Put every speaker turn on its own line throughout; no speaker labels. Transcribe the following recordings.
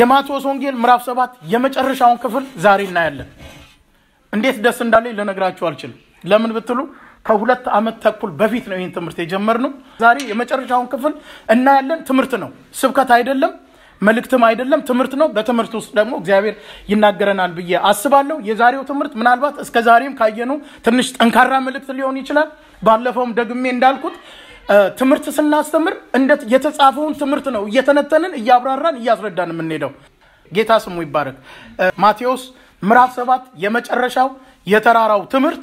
የማቴዎስ ወንጌል ምዕራፍ ሰባት የመጨረሻውን ክፍል ዛሬ እናያለን። እንዴት ደስ እንዳለኝ ልነግራችሁ አልችልም። ለምን ብትሉ ከሁለት ዓመት ተኩል በፊት ነው ይህን ትምህርት የጀመርነው። ዛሬ የመጨረሻውን ክፍል እናያለን። ትምህርት ነው፣ ስብከት አይደለም፣ መልእክትም አይደለም፣ ትምህርት ነው። በትምህርት ውስጥ ደግሞ እግዚአብሔር ይናገረናል ብዬ አስባለሁ። የዛሬው ትምህርት ምናልባት እስከ ዛሬም ካየነው ትንሽ ጠንካራ መልእክት ሊሆን ይችላል። ባለፈውም ደግሜ እንዳልኩት ትምህርት ስናስተምር እንደ የተጻፈውን ትምህርት ነው እየተነተንን እያብራራን እያስረዳን የምንሄደው። ጌታ ስሙ ይባረክ። ማቴዎስ ምዕራፍ ሰባት የመጨረሻው የተራራው ትምህርት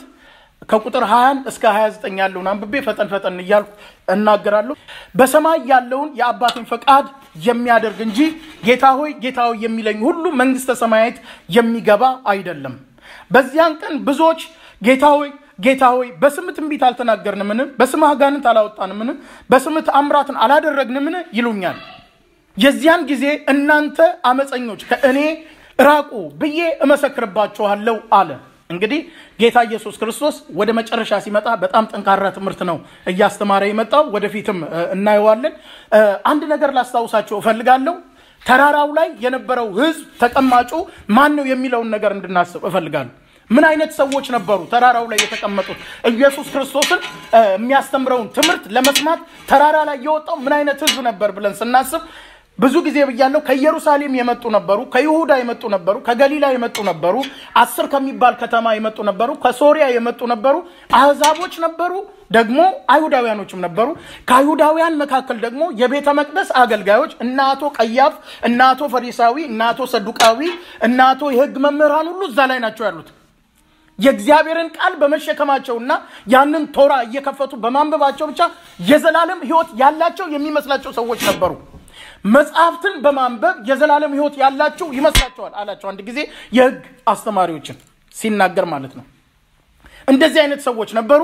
ከቁጥር 20 እስከ 29 ያለውን አንብቤ ፈጠን ፈጠን እያልኩ እናገራለሁ። በሰማይ ያለውን የአባትን ፈቃድ የሚያደርግ እንጂ ጌታ ሆይ ጌታ ሆይ የሚለኝ ሁሉ መንግስተ ሰማያት የሚገባ አይደለም። በዚያን ቀን ብዙዎች ጌታ ሆይ ጌታ ሆይ በስም ትንቢት አልተናገርንምን? በስም አጋንንት አላወጣንምን? በስም ተአምራትን አላደረግንምን? ይሉኛል። የዚያን ጊዜ እናንተ አመፀኞች ከእኔ ራቁ ብዬ እመሰክርባችኋለሁ አለ። እንግዲህ ጌታ ኢየሱስ ክርስቶስ ወደ መጨረሻ ሲመጣ በጣም ጠንካራ ትምህርት ነው እያስተማረ የመጣው። ወደፊትም እናየዋለን። አንድ ነገር ላስታውሳቸው እፈልጋለሁ። ተራራው ላይ የነበረው ህዝብ ተቀማጩ ማን ነው የሚለውን ነገር እንድናስብ እፈልጋለሁ። ምን አይነት ሰዎች ነበሩ ተራራው ላይ የተቀመጡት? ኢየሱስ ክርስቶስን የሚያስተምረውን ትምህርት ለመስማት ተራራ ላይ የወጣው ምን አይነት ህዝብ ነበር ብለን ስናስብ ብዙ ጊዜ ብያለው። ከኢየሩሳሌም የመጡ ነበሩ፣ ከይሁዳ የመጡ ነበሩ፣ ከገሊላ የመጡ ነበሩ፣ አስር ከሚባል ከተማ የመጡ ነበሩ፣ ከሶሪያ የመጡ ነበሩ፣ አህዛቦች ነበሩ፣ ደግሞ አይሁዳውያኖችም ነበሩ። ከአይሁዳውያን መካከል ደግሞ የቤተ መቅደስ አገልጋዮች እነ አቶ ቀያፍ፣ እነ አቶ ፈሪሳዊ፣ እነ አቶ ሰዱቃዊ፣ እነ አቶ የህግ መምህራን ሁሉ እዛ ላይ ናቸው ያሉት። የእግዚአብሔርን ቃል በመሸከማቸውና ያንን ቶራ እየከፈቱ በማንበባቸው ብቻ የዘላለም ህይወት ያላቸው የሚመስላቸው ሰዎች ነበሩ። መጽሐፍትን በማንበብ የዘላለም ህይወት ያላቸው ይመስላቸዋል አላቸው። አንድ ጊዜ የህግ አስተማሪዎችን ሲናገር ማለት ነው። እንደዚህ አይነት ሰዎች ነበሩ።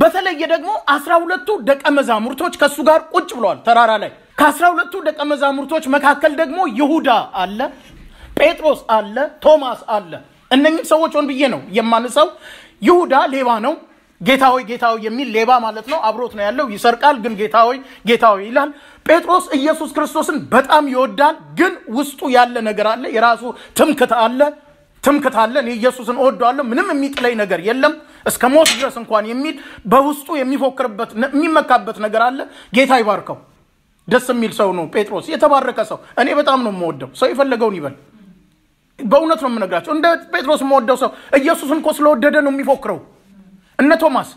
በተለየ ደግሞ አስራ ሁለቱ ደቀ መዛሙርቶች ከእሱ ጋር ቁጭ ብለዋል ተራራ ላይ። ከአስራ ሁለቱ ደቀ መዛሙርቶች መካከል ደግሞ ይሁዳ አለ፣ ጴጥሮስ አለ፣ ቶማስ አለ። እነኝም ሰዎች ሆን ብዬ ነው የማንሰው። ይሁዳ ሌባ ነው። ጌታ ሆይ ጌታ ሆይ የሚል ሌባ ማለት ነው። አብሮት ነው ያለው። ይሰርቃል፣ ግን ጌታ ሆይ ጌታ ሆይ ይላል። ጴጥሮስ ኢየሱስ ክርስቶስን በጣም ይወዳል፣ ግን ውስጡ ያለ ነገር አለ። የራሱ ትምክት አለ ትምክት አለ። እኔ ኢየሱስን እወደዋለሁ፣ ምንም የሚጥለኝ ነገር የለም እስከ ሞት ድረስ እንኳን የሚል በውስጡ የሚፎክርበት የሚመካበት ነገር አለ። ጌታ ይባርከው። ደስ የሚል ሰው ነው ጴጥሮስ፣ የተባረከ ሰው። እኔ በጣም ነው የምወደው። ሰው የፈለገውን ይበል። በእውነት ነው የምነግራቸው። እንደ ጴጥሮስ የምወደው ሰው ኢየሱስን እኮ ስለወደደ ነው የሚፎክረው። እነ ቶማስ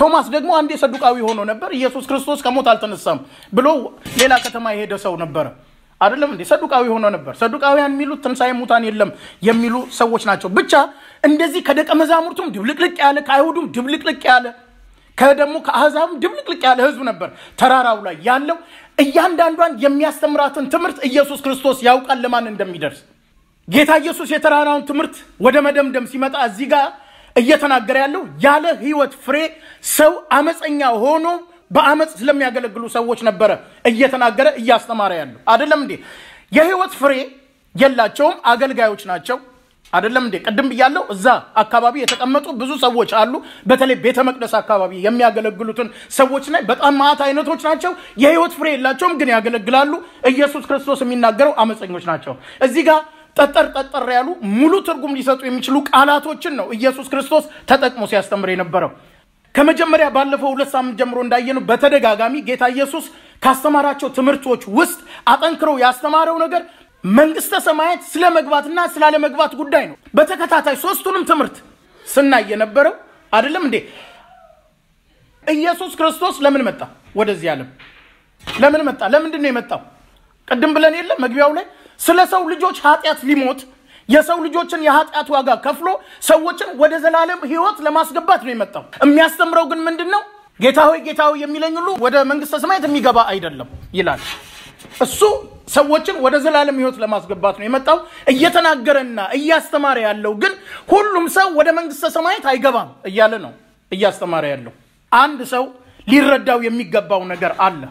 ቶማስ ደግሞ አንዴ የሰዱቃዊ ሆኖ ነበር። ኢየሱስ ክርስቶስ ከሞት አልተነሳም ብሎ ሌላ ከተማ የሄደ ሰው ነበረ። አይደለም እንዴ? ሰዱቃዊ ሆኖ ነበር። ሰዱቃውያን የሚሉት ትንሣኤ ሙታን የለም የሚሉ ሰዎች ናቸው። ብቻ እንደዚህ ከደቀ መዛሙርቱም ድብልቅልቅ ያለ ከአይሁዱም ድብልቅልቅ ያለ ከደግሞ ከአሕዛብም ድብልቅልቅ ያለ ህዝብ ነበር ተራራው ላይ ያለው። እያንዳንዷን የሚያስተምራትን ትምህርት ኢየሱስ ክርስቶስ ያውቃል ለማን እንደሚደርስ ጌታ ኢየሱስ የተራራውን ትምህርት ወደ መደምደም ሲመጣ እዚህ ጋር እየተናገረ ያለው ያለ ህይወት ፍሬ ሰው አመፀኛ ሆኖ በአመፅ ስለሚያገለግሉ ሰዎች ነበረ እየተናገረ እያስተማረ ያለው አደለም እንዴ? የህይወት ፍሬ የላቸውም አገልጋዮች ናቸው። አደለም እንዴ? ቅድም ብያለው። እዛ አካባቢ የተቀመጡ ብዙ ሰዎች አሉ። በተለይ ቤተ መቅደስ አካባቢ የሚያገለግሉትን ሰዎች ላይ በጣም ማአት አይነቶች ናቸው። የህይወት ፍሬ የላቸውም፣ ግን ያገለግላሉ። ኢየሱስ ክርስቶስ የሚናገረው አመፀኞች ናቸው። እዚህ ጋር ጠጠር ጠጠር ያሉ ሙሉ ትርጉም ሊሰጡ የሚችሉ ቃላቶችን ነው ኢየሱስ ክርስቶስ ተጠቅሞ ሲያስተምር የነበረው። ከመጀመሪያ ባለፈው ሁለት ሳምንት ጀምሮ እንዳየነው በተደጋጋሚ ጌታ ኢየሱስ ካስተማራቸው ትምህርቶች ውስጥ አጠንክረው ያስተማረው ነገር መንግስተ ሰማያት ስለ መግባትና ስላለመግባት ጉዳይ ነው። በተከታታይ ሶስቱንም ትምህርት ስናይ የነበረው አይደለም እንዴ? ኢየሱስ ክርስቶስ ለምን መጣ? ወደዚህ ዓለም ለምን መጣ? ለምንድን ነው የመጣው? ቅድም ብለን የለም መግቢያው ላይ ስለ ሰው ልጆች ኃጢአት ሊሞት የሰው ልጆችን የኃጢአት ዋጋ ከፍሎ ሰዎችን ወደ ዘላለም ህይወት ለማስገባት ነው የመጣው። የሚያስተምረው ግን ምንድን ነው? ጌታ ሆይ ጌታ ሆይ የሚለኝ ሁሉ ወደ መንግስተ ሰማያት የሚገባ አይደለም ይላል። እሱ ሰዎችን ወደ ዘላለም ህይወት ለማስገባት ነው የመጣው። እየተናገረና እያስተማረ ያለው ግን ሁሉም ሰው ወደ መንግስተ ሰማያት አይገባም እያለ ነው እያስተማረ ያለው። አንድ ሰው ሊረዳው የሚገባው ነገር አለ።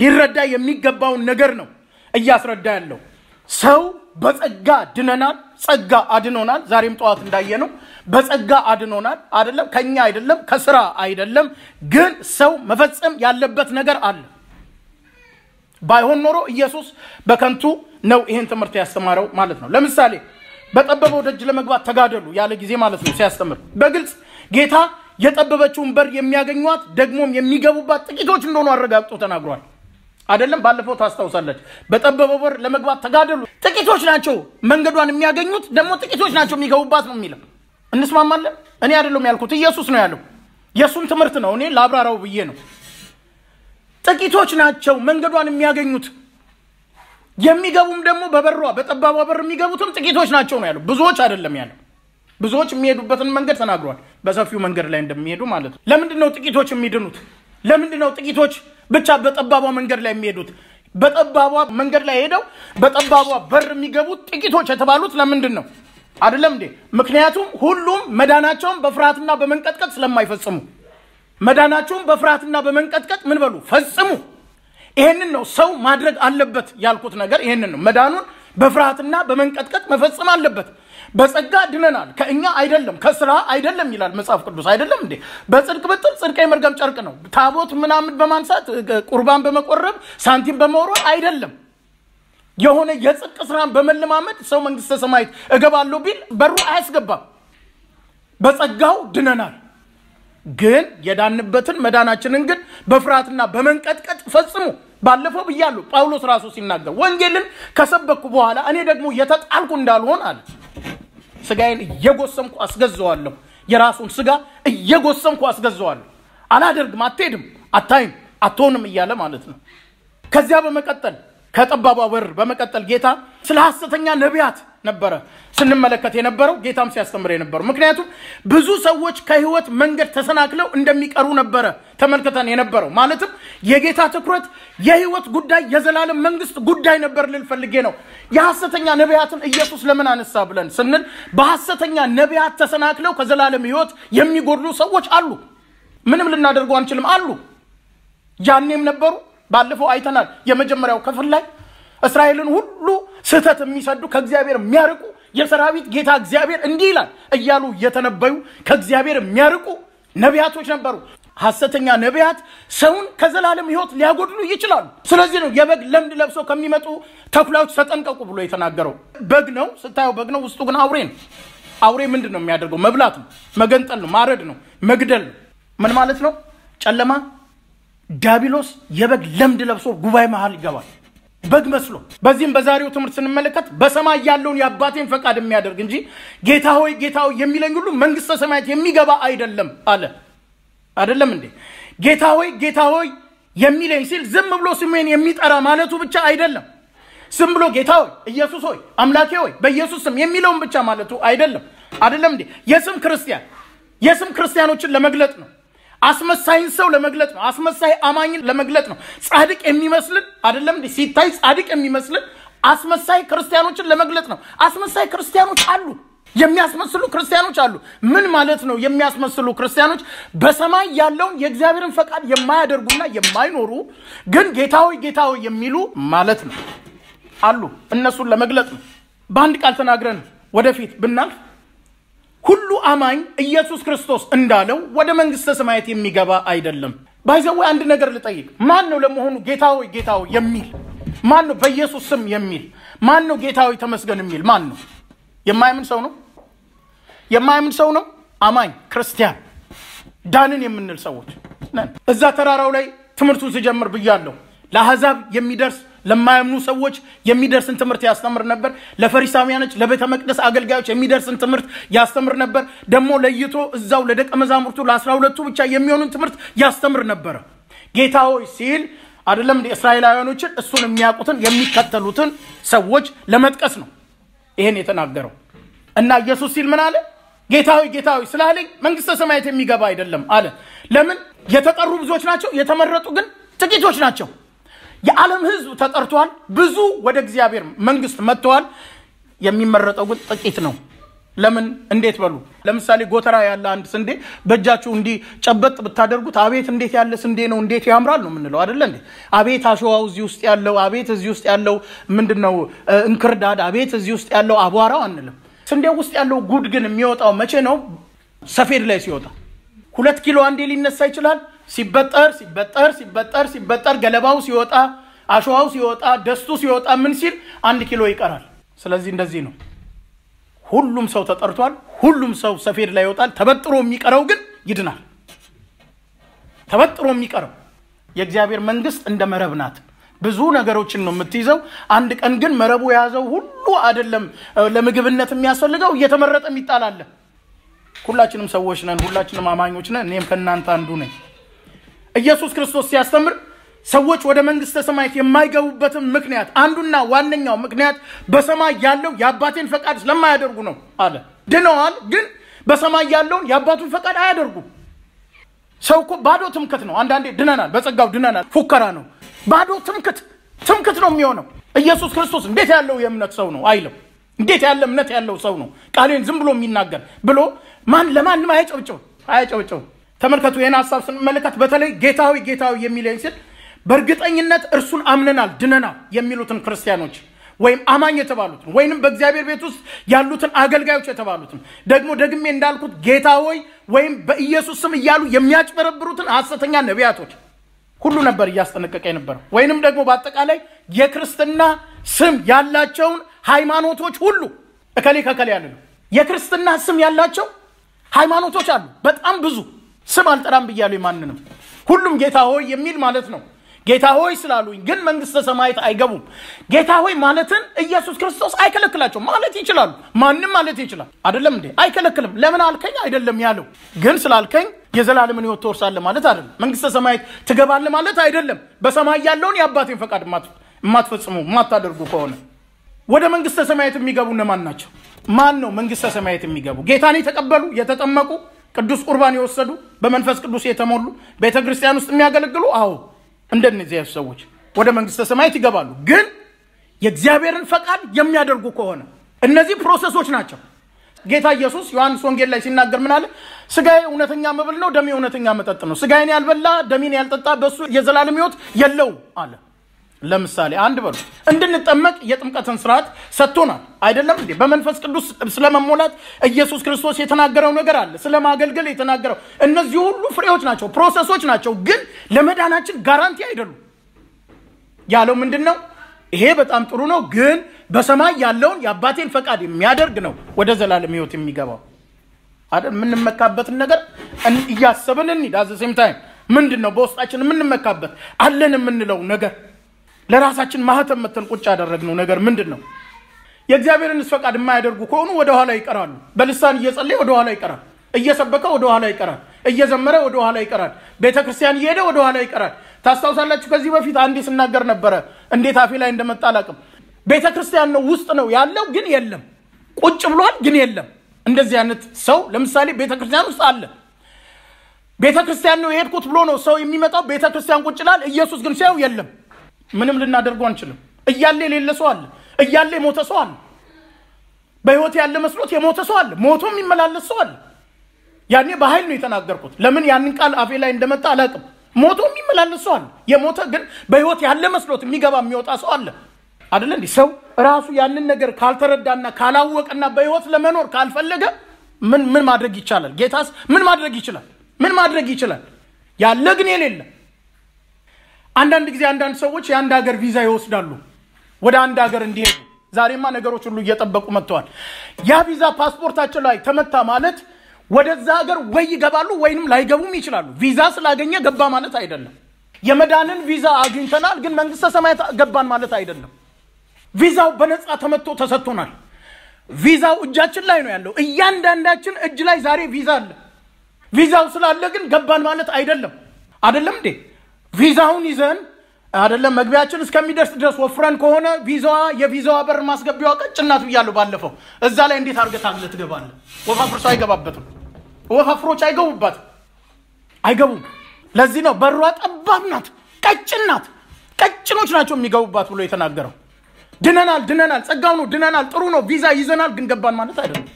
ሊረዳ የሚገባውን ነገር ነው እያስረዳ ያለው ሰው በጸጋ ድነናል። ጸጋ አድኖናል። ዛሬም ጠዋት እንዳየ ነው። በጸጋ አድኖናል። አይደለም ከኛ አይደለም ከስራ አይደለም። ግን ሰው መፈጸም ያለበት ነገር አለ። ባይሆን ኖሮ ኢየሱስ በከንቱ ነው ይህን ትምህርት ያስተማረው ማለት ነው። ለምሳሌ በጠበበው ደጅ ለመግባት ተጋደሉ ያለ ጊዜ ማለት ነው ሲያስተምር በግልጽ ጌታ የጠበበችውን በር የሚያገኟት ደግሞም የሚገቡባት ጥቂቶች እንደሆኑ አረጋግጦ ተናግሯል። አይደለም ባለፈው ታስታውሳለች። በጠበበ በር ለመግባት ተጋደሉ። ጥቂቶች ናቸው መንገዷን የሚያገኙት፣ ደግሞ ጥቂቶች ናቸው የሚገቡባት ነው የሚለው። እንስማማለን። እኔ አይደለም ያልኩት፣ ኢየሱስ ነው ያለው። የእሱን ትምህርት ነው እኔ ለአብራራው ብዬ ነው። ጥቂቶች ናቸው መንገዷን የሚያገኙት፣ የሚገቡም ደግሞ በበሯ በጠባቧ በር የሚገቡትም ጥቂቶች ናቸው ነው ያለው። ብዙዎች አይደለም ያለው። ብዙዎች የሚሄዱበትን መንገድ ተናግሯል። በሰፊው መንገድ ላይ እንደሚሄዱ ማለት ነው። ለምንድን ነው ጥቂቶች የሚድኑት? ለምንድን ነው ጥቂቶች ብቻ በጠባቧ መንገድ ላይ የሚሄዱት በጠባቧ መንገድ ላይ ሄደው በጠባቧ በር የሚገቡት ጥቂቶች የተባሉት ለምንድን ነው? አይደለም እንዴ? ምክንያቱም ሁሉም መዳናቸውን በፍርሃትና በመንቀጥቀጥ ስለማይፈጽሙ መዳናቸውን በፍርሃትና በመንቀጥቀጥ ምን በሉ ፈጽሙ። ይሄንን ነው ሰው ማድረግ አለበት ያልኩት ነገር ይሄንን ነው። መዳኑን በፍርሃትና በመንቀጥቀጥ መፈጸም አለበት። በጸጋ ድነናል። ከእኛ አይደለም ከስራ አይደለም ይላል መጽሐፍ ቅዱስ። አይደለም እንዴ? በጽድቅ ብትል ጽድቅ የመርገም ጨርቅ ነው። ታቦት ምናምን በማንሳት ቁርባን በመቆረብ ሳንቲም በመውረድ አይደለም። የሆነ የጽድቅ ስራን በመለማመድ ሰው መንግስተ ሰማያት እገባለሁ ቢል በሩ አያስገባም። በጸጋው ድነናል። ግን የዳንበትን መዳናችንን ግን በፍርሃትና በመንቀጥቀጥ ፈጽሙ። ባለፈው ብያለሁ። ጳውሎስ ራሱ ሲናገር ወንጌልን ከሰበኩ በኋላ እኔ ደግሞ የተጣልኩ እንዳልሆን አለ። ስጋዬን እየጎሰምኩ አስገዘዋለሁ። የራሱን ስጋ እየጎሰምኩ አስገዘዋለሁ። አላደርግም፣ አትሄድም፣ አታይም፣ አትሆንም እያለ ማለት ነው። ከዚያ በመቀጠል ከጠባቧ በር በመቀጠል ጌታ ስለ ሐሰተኛ ነቢያት ነበረ ስንመለከት የነበረው ጌታም ሲያስተምር የነበረው። ምክንያቱም ብዙ ሰዎች ከህይወት መንገድ ተሰናክለው እንደሚቀሩ ነበረ ተመልክተን የነበረው። ማለትም የጌታ ትኩረት የህይወት ጉዳይ የዘላለም መንግስት ጉዳይ ነበር ልንፈልጌ ነው። የሐሰተኛ ነቢያትን ኢየሱስ ለምን አነሳ ብለን ስንል በሐሰተኛ ነቢያት ተሰናክለው ከዘላለም ህይወት የሚጎድሉ ሰዎች አሉ። ምንም ልናደርገው አንችልም አሉ። ያኔም ነበሩ። ባለፈው አይተናል የመጀመሪያው ክፍል ላይ እስራኤልን ሁሉ ስህተት የሚሰዱ ከእግዚአብሔር የሚያርቁ የሰራዊት ጌታ እግዚአብሔር እንዲህ ይላል እያሉ እየተነበዩ ከእግዚአብሔር የሚያርቁ ነቢያቶች ነበሩ። ሐሰተኛ ነቢያት ሰውን ከዘላለም ሕይወት ሊያጎድሉ ይችላሉ። ስለዚህ ነው የበግ ለምድ ለብሰው ከሚመጡ ተኩላዎች ተጠንቀቁ ብሎ የተናገረው። በግ ነው ስታየው፣ በግ ነው፣ ውስጡ ግን አውሬ ነው። አውሬ ምንድን ነው የሚያደርገው? መብላት ነው፣ መገንጠል ነው፣ ማረድ ነው፣ መግደል ነው። ምን ማለት ነው? ጨለማ ዲያብሎስ የበግ ለምድ ለብሶ ጉባኤ መሃል ይገባል። በግ መስሎ። በዚህም በዛሬው ትምህርት ስንመለከት በሰማይ ያለውን የአባቴን ፈቃድ የሚያደርግ እንጂ ጌታ ሆይ ጌታ ሆይ የሚለኝ ሁሉ መንግስተ ሰማያት የሚገባ አይደለም አለ። አይደለም እንዴ? ጌታ ሆይ ጌታ ሆይ የሚለኝ ሲል ዝም ብሎ ስሜን የሚጠራ ማለቱ ብቻ አይደለም። ዝም ብሎ ጌታ ሆይ ኢየሱስ ሆይ አምላኬ ሆይ በኢየሱስ ስም የሚለውን ብቻ ማለቱ አይደለም። አይደለም እንዴ? የስም ክርስቲያን የስም ክርስቲያኖችን ለመግለጥ ነው። አስመሳይን ሰው ለመግለጥ ነው። አስመሳይ አማኝን ለመግለጥ ነው። ጻድቅ የሚመስልን አይደለም እንዴ? ሲታይ ጻድቅ የሚመስልን አስመሳይ ክርስቲያኖችን ለመግለጥ ነው። አስመሳይ ክርስቲያኖች አሉ። የሚያስመስሉ ክርስቲያኖች አሉ። ምን ማለት ነው? የሚያስመስሉ ክርስቲያኖች በሰማይ ያለውን የእግዚአብሔርን ፈቃድ የማያደርጉና የማይኖሩ ግን ጌታ ሆይ ጌታ ሆይ የሚሉ ማለት ነው አሉ። እነሱን ለመግለጥ ነው። በአንድ ቃል ተናግረን ወደፊት ብናልፍ ሁሉ አማኝ ኢየሱስ ክርስቶስ እንዳለው ወደ መንግስተ ሰማያት የሚገባ አይደለም። ባይዘዌ አንድ ነገር ልጠይቅ። ማን ነው ለመሆኑ ጌታ ሆይ ጌታ ሆይ የሚል ማን ነው? በኢየሱስ ስም የሚል ማን ነው? ጌታ ሆይ ተመስገን የሚል ማን ነው? የማያምን ሰው ነው። የማያምን ሰው ነው። አማኝ ክርስቲያን ዳንን የምንል ሰዎች ነን። እዛ ተራራው ላይ ትምህርቱን ስጀምር ብያለሁ። ለአሕዛብ የሚደርስ ለማያምኑ ሰዎች የሚደርስን ትምህርት ያስተምር ነበር። ለፈሪሳውያኖች፣ ለቤተ መቅደስ አገልጋዮች የሚደርስን ትምህርት ያስተምር ነበር። ደግሞ ለይቶ እዛው ለደቀ መዛሙርቱ ለአስራ ሁለቱ ብቻ የሚሆኑን ትምህርት ያስተምር ነበረ። ጌታ ሆይ ሲል አይደለም እንደ እስራኤላውያኖችን እሱን የሚያውቁትን የሚከተሉትን ሰዎች ለመጥቀስ ነው ይሄን የተናገረው እና ኢየሱስ ሲል ምን አለ? ጌታ ሆይ ጌታ ሆይ ስላለኝ መንግስተ ሰማያት የሚገባ አይደለም አለ። ለምን? የተጠሩ ብዙዎች ናቸው፣ የተመረጡ ግን ጥቂቶች ናቸው። የዓለም ህዝብ ተጠርቷል። ብዙ ወደ እግዚአብሔር መንግስት መጥተዋል። የሚመረጠው ግን ጥቂት ነው። ለምን እንዴት በሉ። ለምሳሌ ጎተራ ያለ አንድ ስንዴ በእጃችሁ እንዲህ ጨበጥ ብታደርጉት አቤት እንዴት ያለ ስንዴ ነው፣ እንዴት ያምራል ነው የምንለው አደለ እንዴ? አቤት አሸዋው እዚህ ውስጥ ያለው፣ አቤት እዚህ ውስጥ ያለው ምንድን ነው እንክርዳድ፣ አቤት እዚህ ውስጥ ያለው አቧራው አንልም። ስንዴው ውስጥ ያለው ጉድ ግን የሚወጣው መቼ ነው? ሰፌድ ላይ ሲወጣ ሁለት ኪሎ አንዴ ሊነሳ ይችላል። ሲበጠር ሲበጠር ሲበጠር ሲበጠር ገለባው ሲወጣ አሸዋው ሲወጣ ደስቱ ሲወጣ ምን ሲል አንድ ኪሎ ይቀራል። ስለዚህ እንደዚህ ነው። ሁሉም ሰው ተጠርቷል። ሁሉም ሰው ሰፌድ ላይ ይወጣል። ተበጥሮ የሚቀረው ግን ይድናል። ተበጥሮ የሚቀረው የእግዚአብሔር መንግስት እንደ መረብ ናት። ብዙ ነገሮችን ነው የምትይዘው። አንድ ቀን ግን መረቡ የያዘው ሁሉ አይደለም ለምግብነት የሚያስፈልገው፣ እየተመረጠ የሚጣላለ። ሁላችንም ሰዎች ነን። ሁላችንም አማኞች ነን። እኔም ከእናንተ አንዱ ነኝ። ኢየሱስ ክርስቶስ ሲያስተምር ሰዎች ወደ መንግስተ ሰማያት የማይገቡበትን ምክንያት አንዱና ዋነኛው ምክንያት በሰማይ ያለው የአባቴን ፈቃድ ስለማያደርጉ ነው አለ። ድነዋል፣ ግን በሰማይ ያለውን የአባቱን ፈቃድ አያደርጉም። ሰው እኮ ባዶ ትምክት ነው። አንዳንዴ ድነናል፣ በጸጋው ድነናል፣ ፉከራ ነው። ባዶ ትምክት ትምክት ነው የሚሆነው። ኢየሱስ ክርስቶስ እንዴት ያለው የእምነት ሰው ነው አይለም። እንዴት ያለ እምነት ያለው ሰው ነው ቃሌን ዝም ብሎ የሚናገር ብሎ ማን ለማንም አያጨብጨው አያጨብጨው ተመልከቱ። ይህን ሀሳብ ስንመለከት በተለይ ጌታዊ ጌታዊ የሚለኝ ሲል በእርግጠኝነት እርሱን አምነናል ድነናል የሚሉትን ክርስቲያኖች ወይም አማኝ የተባሉትን ወይንም በእግዚአብሔር ቤት ውስጥ ያሉትን አገልጋዮች የተባሉትን ደግሞ ደግሜ እንዳልኩት ጌታ ሆይ ወይም በኢየሱስ ስም እያሉ የሚያጭበረብሩትን ሐሰተኛ ነቢያቶች ሁሉ ነበር እያስጠነቀቀ የነበረው። ወይንም ደግሞ በአጠቃላይ የክርስትና ስም ያላቸውን ሃይማኖቶች ሁሉ እከሌ ከከሌ ያለ ነው። የክርስትና ስም ያላቸው ሃይማኖቶች አሉ፣ በጣም ብዙ ስም አልጠራም ብያሉ ማንንም ሁሉም ጌታ ሆይ የሚል ማለት ነው ጌታ ሆይ ስላሉኝ ግን መንግስተ ሰማየት አይገቡም ጌታ ሆይ ማለትን ኢየሱስ ክርስቶስ አይከለክላቸው ማለት ይችላሉ ማንም ማለት ይችላል አይደለም እንዴ አይከለክልም ለምን አልከኝ አይደለም ያለው ግን ስላልከኝ የዘላለምን ህይወት ትወርሳለ ማለት አይደለም መንግስተ ሰማየት ትገባለ ማለት አይደለም በሰማይ ያለውን የአባቴን ፈቃድ የማትፈጽሙ የማታደርጉ ከሆነ ወደ መንግስተ ሰማየት የሚገቡ እነማን ናቸው ማን ነው መንግስተ ሰማየት የሚገቡ ጌታን የተቀበሉ የተጠመቁ ቅዱስ ቁርባን የወሰዱ በመንፈስ ቅዱስ የተሞሉ ቤተ ክርስቲያን ውስጥ የሚያገለግሉ አዎ እንደነዚህ ሰዎች ወደ መንግስተ ሰማያት ይገባሉ። ግን የእግዚአብሔርን ፈቃድ የሚያደርጉ ከሆነ እነዚህ ፕሮሰሶች ናቸው። ጌታ ኢየሱስ ዮሐንስ ወንጌል ላይ ሲናገር ምን አለ? ስጋዬ እውነተኛ መብል ነው፣ ደሜ እውነተኛ መጠጥ ነው። ስጋዬን ያልበላ ደሜን ያልጠጣ በእሱ የዘላለም ህይወት የለውም አለ። ለምሳሌ አንድ በሉ እንድንጠመቅ የጥምቀትን ስርዓት ሰጥቶናል። አይደለም እንዴ? በመንፈስ ቅዱስ ስለመሞላት ኢየሱስ ክርስቶስ የተናገረው ነገር አለ። ስለማገልገል የተናገረው እነዚህ ሁሉ ፍሬዎች ናቸው፣ ፕሮሰሶች ናቸው። ግን ለመዳናችን ጋራንቲ አይደሉም። ያለው ምንድን ነው? ይሄ በጣም ጥሩ ነው፣ ግን በሰማይ ያለውን የአባቴን ፈቃድ የሚያደርግ ነው ወደ ዘላለም ህይወት የሚገባው አይደል? የምንመካበትን ነገር እያሰብን እንሂድ። አዘ ሴም ታይም ምንድን ነው በውስጣችን የምንመካበት አለን የምንለው ነገር ለራሳችን ማህተም መተን ቁጭ ያደረግነው ነገር ምንድን ነው? የእግዚአብሔርንስ ፈቃድ የማያደርጉ ከሆኑ ወደኋላ ይቀራሉ። በልሳን እየጸለየ ወደኋላ ይቀራል። እየሰበከ ወደኋላ ይቀራል። እየዘመረ ወደኋላ ይቀራል። ቤተ ክርስቲያን እየሄደ ወደኋላ ይቀራል። ታስታውሳላችሁ፣ ከዚህ በፊት አንዴ ስናገር ነበረ። እንዴት አፌ ላይ እንደመጣ አላቅም። ቤተ ክርስቲያን ነው ውስጥ ነው ያለው፣ ግን የለም። ቁጭ ብሏል፣ ግን የለም። እንደዚህ አይነት ሰው ለምሳሌ ቤተ ክርስቲያን ውስጥ አለ። ቤተ ክርስቲያን ነው የሄድኩት ብሎ ነው ሰው የሚመጣው። ቤተ ክርስቲያን ቁጭ ይላል። ኢየሱስ ግን ሲያው የለም። ምንም ልናደርገው አንችልም። እያለ የሌለ ሰው አለ፣ እያለ የሞተ ሰው አለ፣ በህይወት ያለ መስሎት የሞተ ሰው አለ፣ ሞቶ የሚመላለስ ሰው አለ። ያኔ በኃይል ነው የተናገርኩት። ለምን ያንን ቃል አፌ ላይ እንደመጣ አላውቅም። ሞቶ የሚመላለስ ሰው አለ። የሞተ ግን በህይወት ያለ መስሎት የሚገባ የሚወጣ ሰው አለ። አደለ እንዲህ ሰው ራሱ ያንን ነገር ካልተረዳና ካላወቀና በህይወት ለመኖር ካልፈለገ ምን ምን ማድረግ ይቻላል? ጌታስ ምን ማድረግ ይችላል? ምን ማድረግ ይችላል? ያለ ግን የሌለ አንዳንድ ጊዜ አንዳንድ ሰዎች የአንድ ሀገር ቪዛ ይወስዳሉ ወደ አንድ ሀገር እንዲሄዱ። ዛሬማ ነገሮች ሁሉ እየጠበቁ መጥተዋል። ያ ቪዛ ፓስፖርታቸው ላይ ተመታ ማለት ወደዛ ሀገር ወይ ይገባሉ ወይንም ላይገቡም ይችላሉ። ቪዛ ስላገኘ ገባ ማለት አይደለም። የመዳንን ቪዛ አግኝተናል፣ ግን መንግስተ ሰማያት ገባን ማለት አይደለም። ቪዛው በነፃ ተመቶ ተሰጥቶናል። ቪዛው እጃችን ላይ ነው ያለው። እያንዳንዳችን እጅ ላይ ዛሬ ቪዛ አለ። ቪዛው ስላለ ግን ገባን ማለት አይደለም። አይደለም እንዴ? ቪዛውን ይዘን አይደለም መግቢያችን እስከሚደርስ ድረስ ወፍረን ከሆነ ቪዛዋ የቪዛዋ በር ማስገቢዋ ቀጭናት ብያለሁ ባለፈው። እዛ ላይ እንዴት አድርገህ ታግለህ ትገባለህ? ወፋፍር አይገባበትም። ወፋፍሮች አይገቡባት አይገቡም። ለዚህ ነው በሯ ጠባብ ናት፣ ቀጭን ናት፣ ቀጭኖች ናቸው የሚገቡባት ብሎ የተናገረው። ድነናል፣ ድነናል፣ ጸጋው ነው፣ ድነናል፣ ጥሩ ነው፣ ቪዛ ይዘናል፣ ግን ገባን ማለት አይደለም።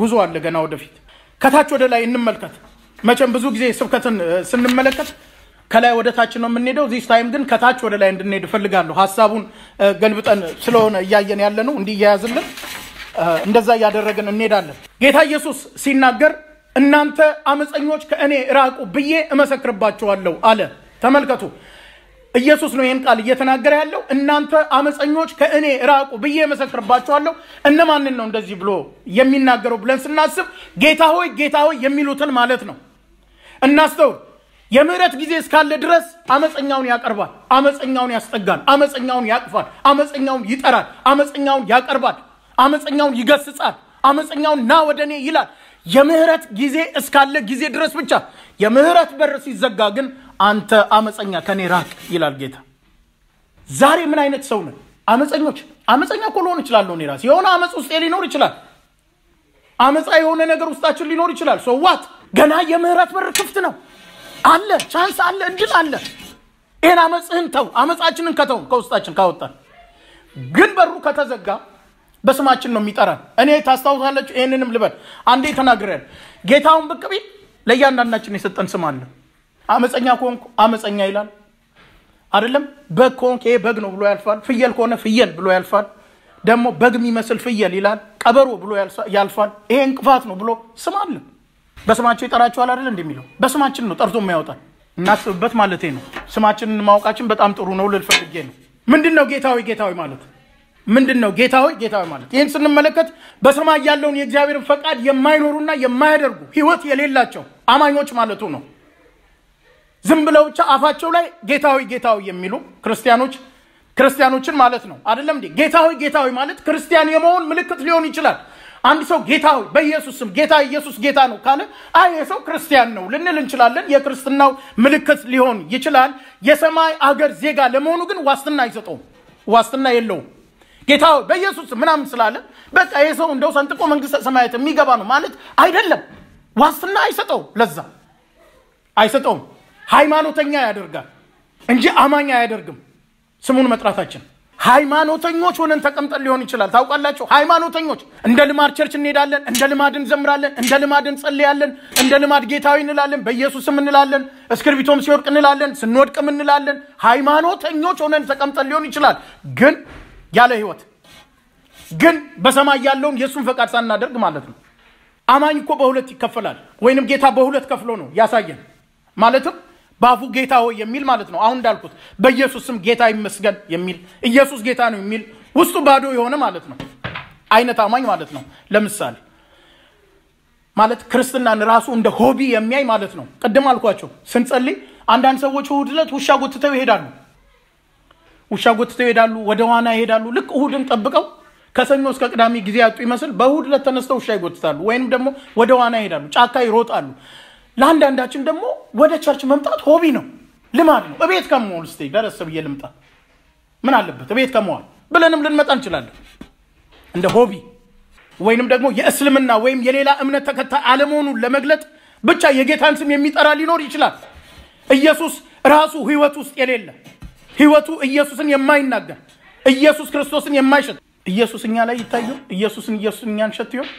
ጉዞ አለ ገና ወደፊት። ከታች ወደ ላይ እንመልከት። መቼም ብዙ ጊዜ ስብከትን ስንመለከት ከላይ ወደ ታች ነው የምንሄደው። ዚስ ታይም ግን ከታች ወደ ላይ እንድንሄድ እፈልጋለሁ። ሀሳቡን ገልብጠን ስለሆነ እያየን ያለ ነው እንዲህ እያያዝልን እንደዛ እያደረግን እንሄዳለን። ጌታ ኢየሱስ ሲናገር እናንተ አመፀኞች ከእኔ ራቁ ብዬ እመሰክርባቸዋለሁ አለ። ተመልከቱ፣ ኢየሱስ ነው ይህን ቃል እየተናገረ ያለው። እናንተ አመፀኞች ከእኔ ራቁ ብዬ እመሰክርባቸዋለሁ። እነማንን ነው እንደዚህ ብሎ የሚናገረው ብለን ስናስብ ጌታ ሆይ ጌታ ሆይ የሚሉትን ማለት ነው። እናስተውል። የምህረት ጊዜ እስካለ ድረስ አመፀኛውን ያቀርባል፣ አመፀኛውን ያስጠጋል፣ አመፀኛውን ያቅፋል፣ አመፀኛውን ይጠራል፣ አመፀኛውን ያቀርባል፣ አመፀኛውን ይገስጻል፣ አመፀኛውን ና ወደ እኔ ይላል። የምህረት ጊዜ እስካለ ጊዜ ድረስ ብቻ። የምህረት በር ሲዘጋ ግን አንተ አመፀኛ ከኔ ራቅ ይላል ጌታ። ዛሬ ምን አይነት ሰው ነን? አመፀኞች። አመፀኛ እኮ ልሆን እችላለሁ እኔ ራሴ። የሆነ አመፅ ውስጤ ሊኖር ይችላል። አመፃ የሆነ ነገር ውስጣችን ሊኖር ይችላል። ሰዋት ገና የምህረት በር ክፍት ነው። አለ፣ ቻንስ አለ፣ እድል አለ። ይህን አመፅህን ተው፣ አመፃችንን ከተው ከውስጣችን ካወጣን ግን በሩ ከተዘጋ በስማችን ነው የሚጠራን። እኔ ታስታውሳለችሁ፣ ይህንንም ልበል አንዴ ተናግሬያል። ጌታውን ብቅ ቢል ለእያንዳንዳችን የሰጠን ስም አለ። አመፀኛ ከሆንኩ አመፀኛ ይላል አይደለም። በግ ከሆንክ ይሄ በግ ነው ብሎ ያልፋል። ፍየል ከሆነ ፍየል ብሎ ያልፋል። ደግሞ በግ የሚመስል ፍየል ይላል። ቀበሮ ብሎ ያልፋል። ይሄ እንቅፋት ነው ብሎ ስም አለ። በስማቸው ይጠራቸዋል አይደል እንደሚለው በስማችን ነው ጠርቶ የማያወጣል። እናስብበት ማለት ነው። ስማችንን ማወቃችን በጣም ጥሩ ነው ልልፈልጌ ነው። ምንድን ነው ጌታዊ ጌታዊ ማለት ምንድን ነው ጌታዊ ጌታዊ ማለት? ይህን ስንመለከት በሰማይ ያለውን የእግዚአብሔርን ፈቃድ የማይኖሩና የማያደርጉ ህይወት የሌላቸው አማኞች ማለቱ ነው። ዝም ብለው ብቻ አፋቸው ላይ ጌታዊ ጌታዊ የሚሉ ክርስቲያኖች ክርስቲያኖችን ማለት ነው። አይደለም እንዴ? ጌታዊ ጌታዊ ማለት ክርስቲያን የመሆን ምልክት ሊሆን ይችላል። አንድ ሰው ጌታ ሆይ በኢየሱስ ስም ጌታ ኢየሱስ ጌታ ነው ካለ አይ የሰው ክርስቲያን ነው ልንል እንችላለን። የክርስትናው ምልክት ሊሆን ይችላል። የሰማይ አገር ዜጋ ለመሆኑ ግን ዋስትና አይሰጠውም፣ ዋስትና የለውም። ጌታ ሆይ በኢየሱስ ምናምን ስላለ በቃ የሰው እንደው ሰንጥቆ መንግስተ ሰማያት የሚገባ ነው ማለት አይደለም። ዋስትና አይሰጠው፣ ለዛ አይሰጠውም። ሃይማኖተኛ ያደርጋል እንጂ አማኝ አያደርግም። ስሙን መጥራታችን ሃይማኖተኞች ሆነን ተቀምጠን ሊሆን ይችላል። ታውቃላችሁ፣ ሃይማኖተኞች እንደ ልማድ ቸርች እንሄዳለን፣ እንደ ልማድ እንዘምራለን፣ እንደ ልማድ እንጸልያለን፣ እንደ ልማድ ጌታዊ እንላለን፣ በኢየሱስም እንላለን፣ እስክርቢቶም ሲወድቅ እንላለን፣ ስንወድቅም እንላለን። ሃይማኖተኞች ሆነን ተቀምጠን ሊሆን ይችላል፣ ግን ያለ ህይወት ግን በሰማይ ያለውን የእሱን ፈቃድ ሳናደርግ ማለት ነው። አማኝ እኮ በሁለት ይከፈላል፣ ወይንም ጌታ በሁለት ከፍሎ ነው ያሳየን ማለትም በአፉ ጌታ ሆይ የሚል ማለት ነው። አሁን እንዳልኩት በኢየሱስ ስም ጌታ ይመስገን የሚል ኢየሱስ ጌታ ነው የሚል ውስጡ ባዶ የሆነ ማለት ነው አይነት አማኝ ማለት ነው። ለምሳሌ ማለት ክርስትናን ራሱ እንደ ሆቢ የሚያይ ማለት ነው። ቅድም አልኳቸው ስንጸልይ አንዳንድ ሰዎች እሁድ ዕለት ውሻ ጎትተው ይሄዳሉ። ውሻ ጎትተው ይሄዳሉ፣ ወደ ዋና ይሄዳሉ። ልክ እሁድን ጠብቀው ከሰኞ እስከ ቅዳሜ ጊዜ ያጡ ይመስል በእሁድ ዕለት ተነስተው ውሻ ይጎትታሉ፣ ወይም ደግሞ ወደ ዋና ይሄዳሉ፣ ጫካ ይሮጣሉ። ለአንዳንዳችን ደግሞ ወደ ቸርች መምጣት ሆቢ ነው፣ ልማድ ነው። እቤት ከመሆን ስ ደረስ ብዬ ልምጣ ምን አለበት እቤት ከመዋል ብለንም ልንመጣ እንችላለን። እንደ ሆቢ ወይንም ደግሞ የእስልምና ወይም የሌላ እምነት ተከታይ አለመሆኑን ለመግለጥ ብቻ የጌታን ስም የሚጠራ ሊኖር ይችላል። ኢየሱስ ራሱ ህይወት ውስጥ የሌለ ህይወቱ ኢየሱስን የማይናገር ኢየሱስ ክርስቶስን የማይሸት ኢየሱስ እኛ ላይ ይታየው ኢየሱስን ኢየሱስን እኛን ሸትዮ ይሆን?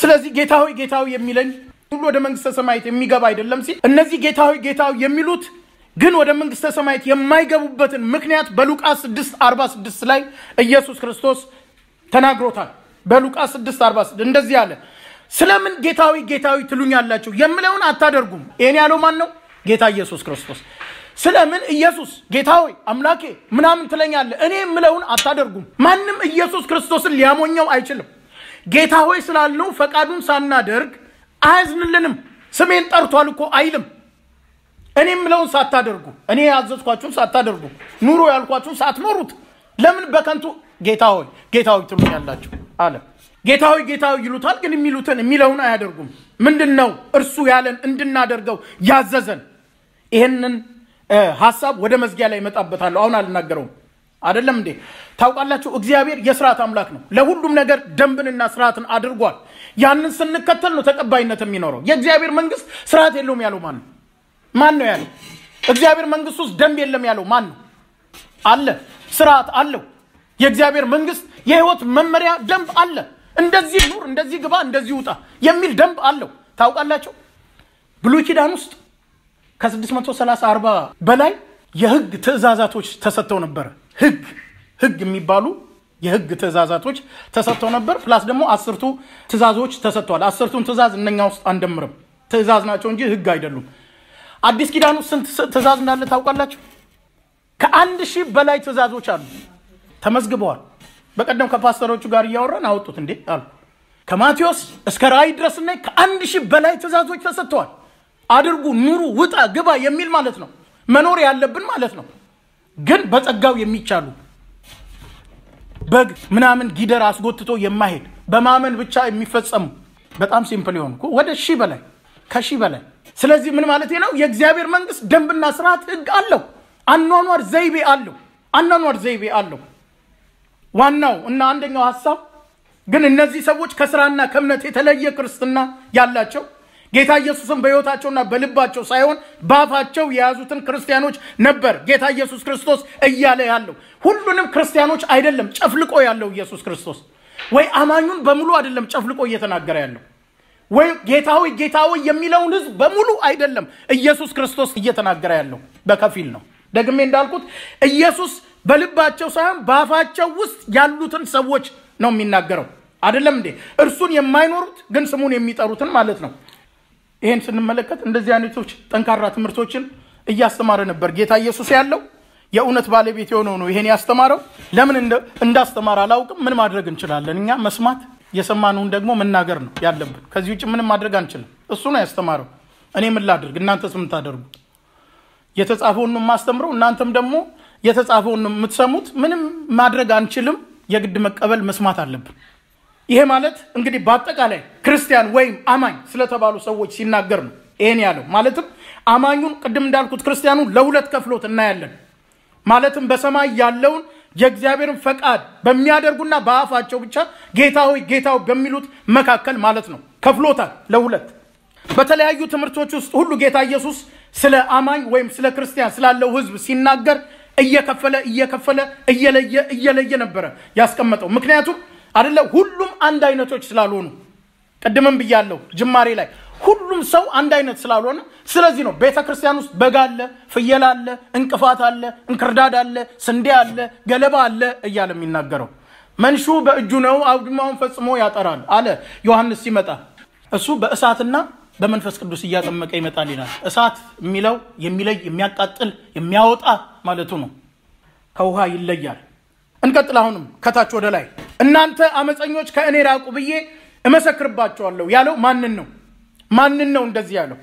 ስለዚህ ጌታ ሆይ ጌታ ሆይ የሚለኝ ሁሉ ወደ መንግስተ ሰማያት የሚገባ አይደለም ሲል እነዚህ ጌታዊ ጌታዊ የሚሉት ግን ወደ መንግስተ ሰማያት የማይገቡበትን ምክንያት በሉቃስ 6 46 ላይ ኢየሱስ ክርስቶስ ተናግሮታል። በሉቃስ 6 46 እንደዚህ አለ፣ ስለምን ጌታዊ ጌታዊ ትሉኛላችሁ የምለውን አታደርጉም? ይሄን ያለው ማን ነው? ጌታ ኢየሱስ ክርስቶስ። ስለምን ኢየሱስ ጌታዊ አምላኬ ምናምን ትለኛለህ? እኔ የምለውን አታደርጉም። ማንም ኢየሱስ ክርስቶስን ሊያሞኘው አይችልም። ጌታ ሆይ ስላልነው ፈቃዱን ሳናደርግ አያዝንልንም። ስሜን ጠርቷል እኮ አይልም። እኔ የምለውን ሳታደርጉ፣ እኔ ያዘዝኳችሁን ሳታደርጉ፣ ኑሮ ያልኳችሁን ሳትኖሩት ለምን በከንቱ ጌታ ሆይ ጌታ ሆይ ትሉኛላችሁ አለ። ጌታ ሆይ ጌታ ሆይ ይሉታል፣ ግን የሚሉትን የሚለውን አያደርጉም። ምንድን ነው እርሱ ያለን እንድናደርገው ያዘዘን? ይህንን ሀሳብ ወደ መዝጊያ ላይ እመጣበታለሁ። አሁን አልናገረውም። አይደለም እንዴ? ታውቃላችሁ፣ እግዚአብሔር የስርዓት አምላክ ነው። ለሁሉም ነገር ደንብንና ስርዓትን አድርጓል። ያንን ስንከተል ነው ተቀባይነት የሚኖረው። የእግዚአብሔር መንግስት ስርዓት የለውም ያለው ማን ነው? ማን ነው ያለው? እግዚአብሔር መንግስት ውስጥ ደንብ የለም ያለው ማን ነው? አለ። ስርዓት አለው። የእግዚአብሔር መንግስት የህይወት መመሪያ ደንብ አለ። እንደዚህ ኑር፣ እንደዚህ ግባ፣ እንደዚህ ውጣ የሚል ደንብ አለው። ታውቃላቸው ብሉይ ኪዳን ውስጥ ከ630 40 በላይ የህግ ትእዛዛቶች ተሰጥተው ነበረ። ህግ ህግ የሚባሉ የህግ ትእዛዛቶች ተሰጥተው ነበር። ፕላስ ደግሞ አስርቱ ትእዛዞች ተሰጥተዋል። አስርቱን ትእዛዝ እነኛ ውስጥ አንደምርም። ትእዛዝ ናቸው እንጂ ህግ አይደሉም። አዲስ ኪዳን ውስጥ ስንት ትእዛዝ እንዳለ ታውቃላችሁ? ከአንድ ሺህ በላይ ትእዛዞች አሉ፣ ተመዝግበዋል። በቀደም ከፓስተሮቹ ጋር እያወራን አወጡት እንዴ አሉ። ከማቴዎስ እስከ ራእይ ድረስ ና ከአንድ ሺህ በላይ ትእዛዞች ተሰጥተዋል። አድርጉ፣ ኑሩ፣ ውጣ፣ ግባ የሚል ማለት ነው። መኖር ያለብን ማለት ነው። ግን በጸጋው የሚቻሉ በግ ምናምን ጊደር አስጎትቶ የማሄድ በማመን ብቻ የሚፈጸሙ በጣም ሲምፕል የሆኑ ወደ ሺህ በላይ ከሺህ በላይ ስለዚህ ምን ማለት ነው? የእግዚአብሔር መንግስት ደንብና ስርዓት ህግ አለው። አኗኗር ዘይቤ አለው። አኗኗር ዘይቤ አለው። ዋናው እና አንደኛው ሀሳብ ግን እነዚህ ሰዎች ከስራና ከእምነት የተለየ ክርስትና ያላቸው ጌታ ኢየሱስን በሕይወታቸውና በልባቸው ሳይሆን በአፋቸው የያዙትን ክርስቲያኖች ነበር ጌታ ኢየሱስ ክርስቶስ እያለ ያለው። ሁሉንም ክርስቲያኖች አይደለም ጨፍልቆ ያለው ኢየሱስ ክርስቶስ ወይ አማኙን በሙሉ አይደለም ጨፍልቆ እየተናገረ ያለው ወይ ጌታ ሆይ የሚለውን ህዝብ በሙሉ አይደለም ኢየሱስ ክርስቶስ እየተናገረ ያለው፣ በከፊል ነው። ደግሜ እንዳልኩት ኢየሱስ በልባቸው ሳይሆን በአፋቸው ውስጥ ያሉትን ሰዎች ነው የሚናገረው። አይደለም እንዴ? እርሱን የማይኖሩት ግን ስሙን የሚጠሩትን ማለት ነው። ይህን ስንመለከት እንደዚህ አይነቶች ጠንካራ ትምህርቶችን እያስተማረ ነበር ጌታ ኢየሱስ ያለው የእውነት ባለቤት የሆነው ነው ይሄን ያስተማረው። ለምን እንዳስተማር አላውቅም። ምን ማድረግ እንችላለን እኛ? መስማት የሰማነውን ደግሞ መናገር ነው ያለብን። ከዚህ ውጭ ምንም ማድረግ አንችልም። እሱ ነው ያስተማረው። እኔ ምን ላድርግ? እናንተስ ምን ታደርጉ? የተጻፈውን የማስተምረው። እናንተም ደግሞ የተጻፈውን የምትሰሙት። ምንም ማድረግ አንችልም። የግድ መቀበል መስማት አለብን። ይሄ ማለት እንግዲህ በአጠቃላይ ክርስቲያን ወይም አማኝ ስለተባሉ ሰዎች ሲናገር ነው ይሄን ያለው። ማለትም አማኙን ቅድም እንዳልኩት ክርስቲያኑን ለሁለት ከፍሎት እናያለን። ማለትም በሰማይ ያለውን የእግዚአብሔርን ፈቃድ በሚያደርጉና በአፋቸው ብቻ ጌታ ሆይ ጌታ በሚሉት መካከል ማለት ነው። ከፍሎታል ለሁለት። በተለያዩ ትምህርቶች ውስጥ ሁሉ ጌታ ኢየሱስ ስለ አማኝ ወይም ስለ ክርስቲያን ስላለው ሕዝብ ሲናገር እየከፈለ እየከፈለ እየለየ እየለየ ነበረ ያስቀመጠው ምክንያቱም አደለ? ሁሉም አንድ አይነቶች ስላልሆኑ ቅድምም ብያለሁ ጅማሬ ላይ ሁሉም ሰው አንድ አይነት ስላልሆነ፣ ስለዚህ ነው ቤተ ክርስቲያን ውስጥ በግ አለ፣ ፍየል አለ፣ እንቅፋት አለ፣ እንክርዳድ አለ፣ ስንዴ አለ፣ ገለባ አለ እያለ የሚናገረው። መንሹ በእጁ ነው አውድማውን ፈጽሞ ያጠራል አለ ዮሐንስ ሲመጣ እሱ በእሳትና በመንፈስ ቅዱስ እያጠመቀ ይመጣል ይላል። እሳት የሚለው የሚለይ የሚያቃጥል የሚያወጣ ማለቱ ነው። ከውሃ ይለያል። እንቀጥል። አሁንም ከታች ወደ ላይ እናንተ አመፀኞች ከእኔ ራቁ ብዬ እመሰክርባቸዋለሁ ያለው ማንን ነው? ማንን ነው እንደዚህ ያለው?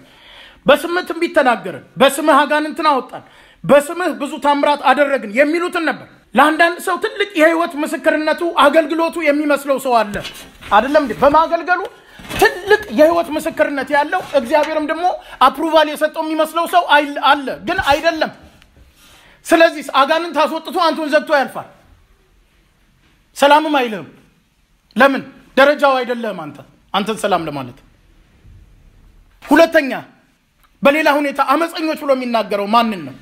በስምህ ትንቢት ተናገርን፣ በስምህ አጋንንትን አወጣን፣ በስምህ ብዙ ታምራት አደረግን የሚሉትን ነበር። ለአንዳንድ ሰው ትልቅ የህይወት ምስክርነቱ አገልግሎቱ የሚመስለው ሰው አለ አደለም? በማገልገሉ ትልቅ የህይወት ምስክርነት ያለው እግዚአብሔርም ደግሞ አፕሩቫል የሰጠው የሚመስለው ሰው አለ፣ ግን አይደለም። ስለዚህ አጋንንት አስወጥቶ አንቱን ዘግቶ ያልፋል። ሰላምም አይልህም። ለምን ደረጃው አይደለህም አንተ አንተን ሰላም ለማለት። ሁለተኛ በሌላ ሁኔታ አመፀኞች ብሎ የሚናገረው ማንን ነው?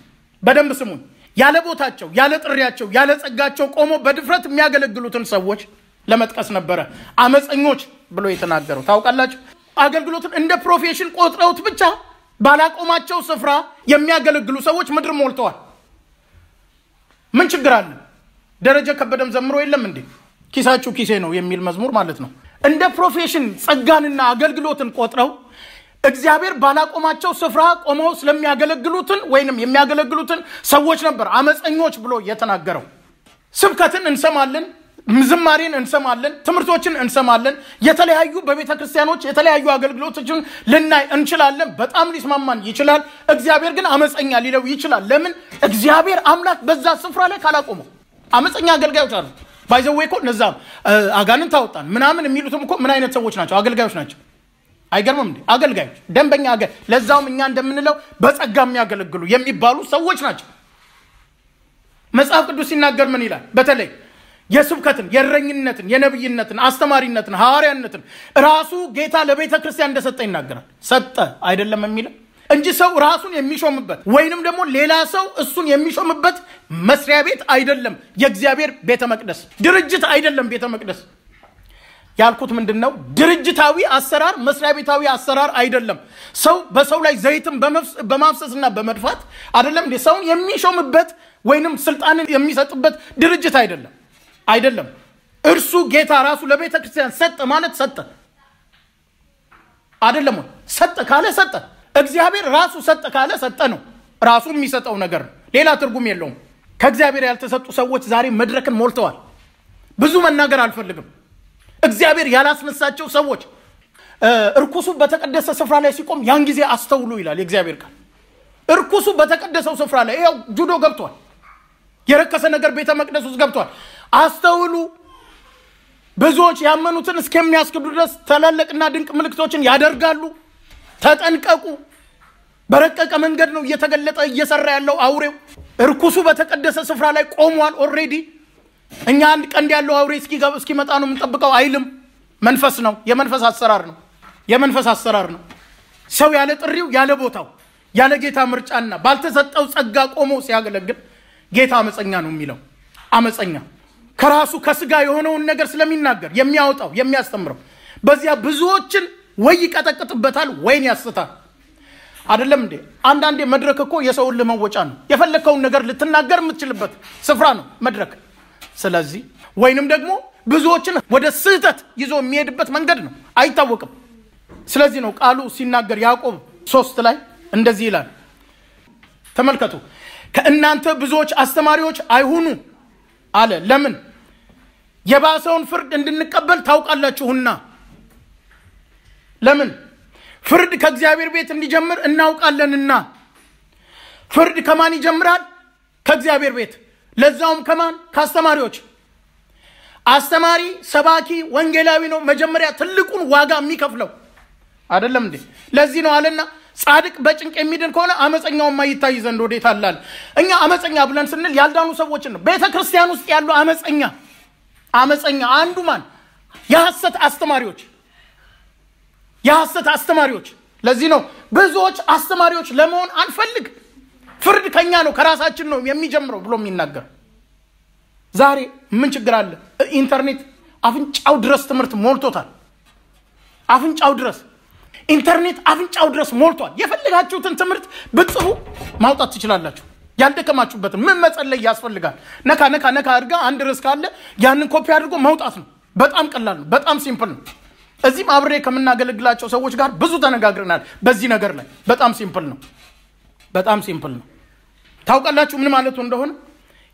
በደንብ ስሙን። ያለ ቦታቸው፣ ያለ ጥሪያቸው፣ ያለ ጸጋቸው ቆሞ በድፍረት የሚያገለግሉትን ሰዎች ለመጥቀስ ነበረ አመፀኞች ብሎ የተናገረው። ታውቃላችሁ አገልግሎትን እንደ ፕሮፌሽን ቆጥረውት ብቻ ባላቆማቸው ስፍራ የሚያገለግሉ ሰዎች ምድር ሞልተዋል። ምን ችግር አለ? ደረጀ ከበደም ዘምሮ የለም እንዴ? ኪሳችሁ ኪሴ ነው የሚል መዝሙር ማለት ነው። እንደ ፕሮፌሽን ጸጋንና አገልግሎትን ቆጥረው እግዚአብሔር ባላቆማቸው ስፍራ ቆመው ስለሚያገለግሉትን ወይንም የሚያገለግሉትን ሰዎች ነበር አመፀኞች ብሎ የተናገረው። ስብከትን እንሰማለን፣ ዝማሬን እንሰማለን፣ ትምህርቶችን እንሰማለን። የተለያዩ በቤተ ክርስቲያኖች የተለያዩ አገልግሎቶችን ልናይ እንችላለን። በጣም ሊስማማን ይችላል። እግዚአብሔር ግን አመፀኛ ሊለው ይችላል። ለምን? እግዚአብሔር አምላክ በዛ ስፍራ ላይ ካላቆመው አመፀኛ አገልጋዮች አሉ። ባይዘዌ እኮ እነዛ አጋንንት አወጣን ምናምን የሚሉትም እኮ ምን አይነት ሰዎች ናቸው? አገልጋዮች ናቸው። አይገርምም እንዴ? አገልጋዮች ደንበኛ፣ ለዛውም እኛ እንደምንለው በጸጋ የሚያገለግሉ የሚባሉ ሰዎች ናቸው። መጽሐፍ ቅዱስ ሲናገር ምን ይላል? በተለይ የስብከትን፣ የእረኝነትን፣ የነብይነትን፣ አስተማሪነትን፣ ሐዋርያነትን ራሱ ጌታ ለቤተ ክርስቲያን እንደሰጠ ይናገራል። ሰጠ አይደለም የሚለው እንጂ ሰው ራሱን የሚሾምበት ወይንም ደግሞ ሌላ ሰው እሱን የሚሾምበት መስሪያ ቤት አይደለም። የእግዚአብሔር ቤተ መቅደስ ድርጅት አይደለም። ቤተ መቅደስ ያልኩት ምንድን ነው? ድርጅታዊ አሰራር መስሪያ ቤታዊ አሰራር አይደለም። ሰው በሰው ላይ ዘይትን በማፍሰስና በመድፋት አይደለም እንዴ ሰውን የሚሾምበት ወይንም ስልጣንን የሚሰጥበት ድርጅት አይደለም አይደለም። እርሱ ጌታ ራሱ ለቤተ ክርስቲያን ሰጠ ማለት ሰጠ አይደለም ሰጠ ካለ ሰጠ እግዚአብሔር ራሱ ሰጠ ካለ ሰጠ ነው። ራሱ የሚሰጠው ነገር ሌላ ትርጉም የለውም። ከእግዚአብሔር ያልተሰጡ ሰዎች ዛሬ መድረክን ሞልተዋል። ብዙ መናገር አልፈልግም። እግዚአብሔር ያላስነሳቸው ሰዎች እርኩሱ በተቀደሰ ስፍራ ላይ ሲቆም ያን ጊዜ አስተውሉ ይላል የእግዚአብሔር ቃል። እርኩሱ በተቀደሰው ስፍራ ላይ ያው ጁዶ ገብቷል። የረከሰ ነገር ቤተ መቅደስ ውስጥ ገብቷል። አስተውሉ ብዙዎች ያመኑትን እስከሚያስክዱ ድረስ ታላላቅና ድንቅ ምልክቶችን ያደርጋሉ። ተጠንቀቁ። በረቀቀ መንገድ ነው እየተገለጠ እየሰራ ያለው አውሬው። እርኩሱ በተቀደሰ ስፍራ ላይ ቆሟል። ኦልሬዲ እኛ አንድ ቀንድ ያለው አውሬ እስኪመጣ ነው የምንጠብቀው አይልም። መንፈስ ነው። የመንፈስ አሰራር ነው። የመንፈስ አሰራር ነው። ሰው ያለ ጥሪው፣ ያለ ቦታው፣ ያለ ጌታ ምርጫና ባልተሰጠው ጸጋ ቆሞ ሲያገለግል ጌታ አመፀኛ ነው የሚለው አመፀኛ ከራሱ ከስጋ የሆነውን ነገር ስለሚናገር የሚያወጣው የሚያስተምረው በዚያ ብዙዎችን ወይ ይቀጠቅጥበታል ወይን ያስታል። አይደለም እንዴ? አንዳንዴ መድረክ እኮ የሰውን ለመወጫ ነው። የፈለግከውን ነገር ልትናገር የምትችልበት ስፍራ ነው መድረክ። ስለዚህ ወይንም ደግሞ ብዙዎችን ወደ ስህተት ይዞ የሚሄድበት መንገድ ነው፣ አይታወቅም። ስለዚህ ነው ቃሉ ሲናገር ያዕቆብ ሶስት ላይ እንደዚህ ይላል። ተመልከቱ፣ ከእናንተ ብዙዎች አስተማሪዎች አይሁኑ አለ። ለምን? የባሰውን ፍርድ እንድንቀበል ታውቃላችሁና ለምን ፍርድ ከእግዚአብሔር ቤት እንዲጀምር እናውቃለንና ፍርድ ከማን ይጀምራል ከእግዚአብሔር ቤት ለዛውም ከማን ከአስተማሪዎች አስተማሪ ሰባኪ ወንጌላዊ ነው መጀመሪያ ትልቁን ዋጋ የሚከፍለው አይደለም እንዴ ለዚህ ነው አለና ጻድቅ በጭንቅ የሚድን ከሆነ አመፀኛውን ማይታይ ዘንድ ወዴት አላል እኛ አመፀኛ ብለን ስንል ያልዳኑ ሰዎችን ነው ቤተ ክርስቲያን ውስጥ ያሉ አመፀኛ አመፀኛ አንዱ ማን የሐሰት አስተማሪዎች የሐሰት አስተማሪዎች። ለዚህ ነው ብዙዎች አስተማሪዎች ለመሆን አንፈልግ፣ ፍርድ ከኛ ነው ከራሳችን ነው የሚጀምረው ብሎ የሚናገር። ዛሬ ምን ችግር አለ? ኢንተርኔት አፍንጫው ድረስ ትምህርት ሞልቶታል። አፍንጫው ድረስ ኢንተርኔት አፍንጫው ድረስ ሞልቷል። የፈለጋችሁትን ትምህርት ብጽፉ ማውጣት ትችላላችሁ። ያልደከማችሁበትን ምን መጸለይ ያስፈልጋል? ነካ ነካ ነካ አድርጋ አንድ ርዕስ ካለ ያንን ኮፒ አድርጎ መውጣት ነው። በጣም ቀላል ነው። በጣም ሲምፕል ነው። እዚህም አብሬ ከምናገለግላቸው ሰዎች ጋር ብዙ ተነጋግረናል። በዚህ ነገር ላይ በጣም ሲምፕል ነው፣ በጣም ሲምፕል ነው። ታውቃላችሁ ምን ማለቱ እንደሆነ?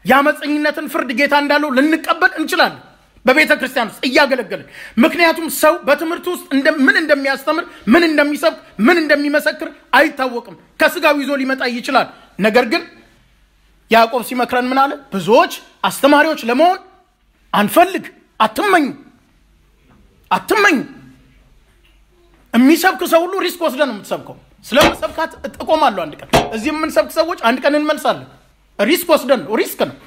የአመፀኝነትን ፍርድ ጌታ እንዳለው ልንቀበል እንችላለን። በቤተ ክርስቲያን ውስጥ እያገለገልን ምክንያቱም ሰው በትምህርት ውስጥ ምን እንደሚያስተምር ምን እንደሚሰብክ ምን እንደሚመሰክር አይታወቅም። ከስጋው ይዞ ሊመጣ ይችላል። ነገር ግን ያዕቆብ ሲመክረን ምን አለ? ብዙዎች አስተማሪዎች ለመሆን አንፈልግ፣ አትመኙ፣ አትመኙ የሚሰብክ ሰው ሁሉ ሪስክ ወስደ ነው የምትሰብከው። ስለመሰብካት እጠቆማለሁ አንድ ቀን። እዚህ የምንሰብክ ሰዎች አንድ ቀን እንመልሳለን። ሪስክ ወስደ ነው። ሪስክ ነው።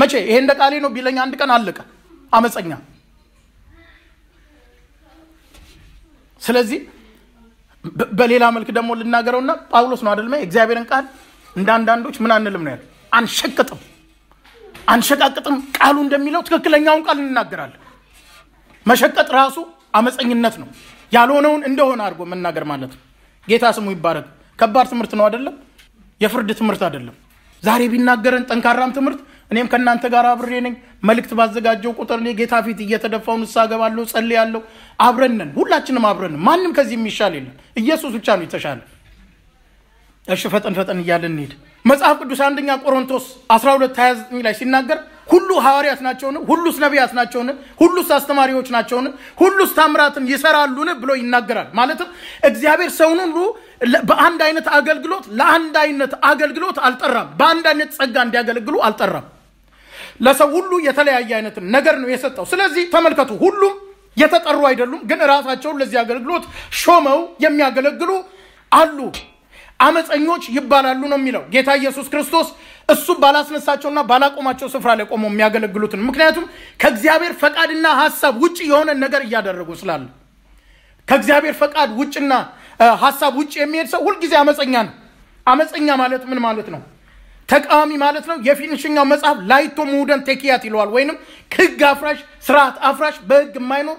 መቼ ይሄ እንደ ቃሌ ነው ቢለኝ አንድ ቀን አለቀ። አመፀኛ። ስለዚህ በሌላ መልክ ደግሞ ልናገረውና ጳውሎስ ነው አደልማ እግዚአብሔርን ቃል እንደ አንዳንዶች ምን አንልም ነው ያለ አንሸቅጥም አንሸቃቅጥም ቃሉ እንደሚለው ትክክለኛውን ቃል እንናገራለን። መሸቀጥ ራሱ አመፀኝነት ነው። ያልሆነውን እንደሆነ አድርጎ መናገር ማለት ነው። ጌታ ስሙ ይባረግ። ከባድ ትምህርት ነው አይደለም? የፍርድ ትምህርት አይደለም። ዛሬ ቢናገረን ጠንካራም ትምህርት እኔም ከእናንተ ጋር አብሬ ነኝ። መልእክት ባዘጋጀው ቁጥር እኔ ጌታ ፊት እየተደፋው ንስሐ እገባለሁ፣ ጸልያለሁ። አብረንን ሁላችንም አብረን ማንም ከዚህ የሚሻል የለም። ኢየሱስ ብቻ ነው የተሻለ። እሺ ፈጠን ፈጠን እያለን እንሄድ። መጽሐፍ ቅዱስ አንደኛ ቆሮንቶስ 12 29 ላይ ሲናገር ሁሉ ሐዋርያት ናቸውን? ሁሉስ ነቢያት ናቸውን? ሁሉስ አስተማሪዎች ናቸውን? ሁሉስ ታምራትን ይሰራሉን? ብሎ ይናገራል። ማለትም እግዚአብሔር ሰውን ሁሉ በአንድ አይነት አገልግሎት ለአንድ አይነት አገልግሎት አልጠራም። በአንድ አይነት ጸጋ እንዲያገለግሉ አልጠራም። ለሰው ሁሉ የተለያየ አይነት ነገር ነው የሰጠው። ስለዚህ ተመልከቱ፣ ሁሉም የተጠሩ አይደሉም፣ ግን ራሳቸውን ለዚህ አገልግሎት ሾመው የሚያገለግሉ አሉ። አመፀኞች ይባላሉ ነው የሚለው ጌታ ኢየሱስ ክርስቶስ እሱ ባላስነሳቸውና ባላቆማቸው ስፍራ ላይ ቆመው የሚያገለግሉትን ምክንያቱም ከእግዚአብሔር ፈቃድና ሀሳብ ውጭ የሆነ ነገር እያደረጉ ስላለ። ከእግዚአብሔር ፈቃድ ውጭና ሀሳብ ውጭ የሚሄድ ሰው ሁልጊዜ አመፀኛ ነው አመፀኛ ማለት ምን ማለት ነው ተቃዋሚ ማለት ነው የፊንሽኛው መጽሐፍ ላይቶ ሙደን ቴኪያት ይለዋል ወይንም ህግ አፍራሽ ስርዓት አፍራሽ በህግ የማይኖር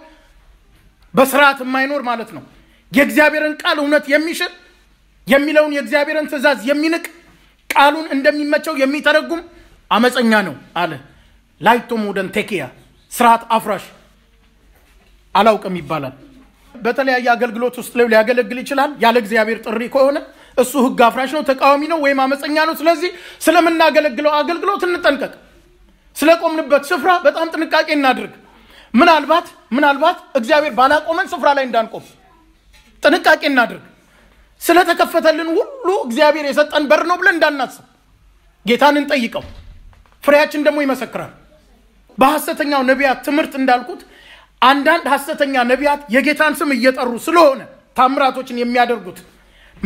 በስርዓት የማይኖር ማለት ነው የእግዚአብሔርን ቃል እውነት የሚሽር የሚለውን የእግዚአብሔርን ትእዛዝ የሚንቅ ቃሉን እንደሚመቸው የሚተረጉም አመፀኛ ነው አለ። ላይቶ ሞደን ቴኪያ ስርዓት አፍራሽ አላውቅም ይባላል። በተለያየ አገልግሎት ውስጥ ሊያገለግል ይችላል። ያለ እግዚአብሔር ጥሪ ከሆነ እሱ ህግ አፍራሽ ነው፣ ተቃዋሚ ነው ወይም አመፀኛ ነው። ስለዚህ ስለምናገለግለው አገልግሎት እንጠንቀቅ። ስለቆምንበት ስፍራ በጣም ጥንቃቄ እናድርግ። ምናልባት ምናልባት እግዚአብሔር ባላቆመን ስፍራ ላይ እንዳንቆም ጥንቃቄ እናድርግ። ስለተከፈተልን ሁሉ እግዚአብሔር የሰጠን በር ነው ብለን እንዳናስብ ጌታን እንጠይቀው። ፍሬያችን ደግሞ ይመሰክራል። በሐሰተኛው ነቢያት ትምህርት እንዳልኩት አንዳንድ ሐሰተኛ ነቢያት የጌታን ስም እየጠሩ ስለሆነ ታምራቶችን የሚያደርጉት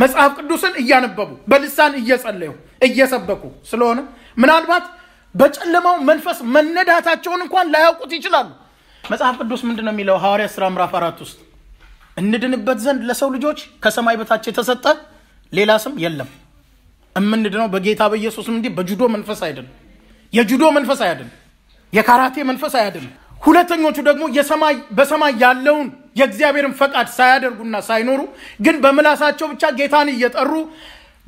መጽሐፍ ቅዱስን እያነበቡ በልሳን እየጸለዩ እየሰበኩ ስለሆነ ምናልባት በጨለማው መንፈስ መነዳታቸውን እንኳን ላያውቁት ይችላሉ። መጽሐፍ ቅዱስ ምንድን ነው የሚለው? ሐዋርያ ሥራ ምዕራፍ አራት ውስጥ እንድንበት ዘንድ ለሰው ልጆች ከሰማይ በታች የተሰጠ ሌላ ስም የለም። እምንድነው በጌታ በኢየሱስም እንጂ በጁዶ መንፈስ አይደል፣ የጁዶ መንፈስ አያድን፣ የካራቴ መንፈስ አያድን። ሁለተኞቹ ደግሞ በሰማይ ያለውን የእግዚአብሔርን ፈቃድ ሳያደርጉና ሳይኖሩ ግን በምላሳቸው ብቻ ጌታን እየጠሩ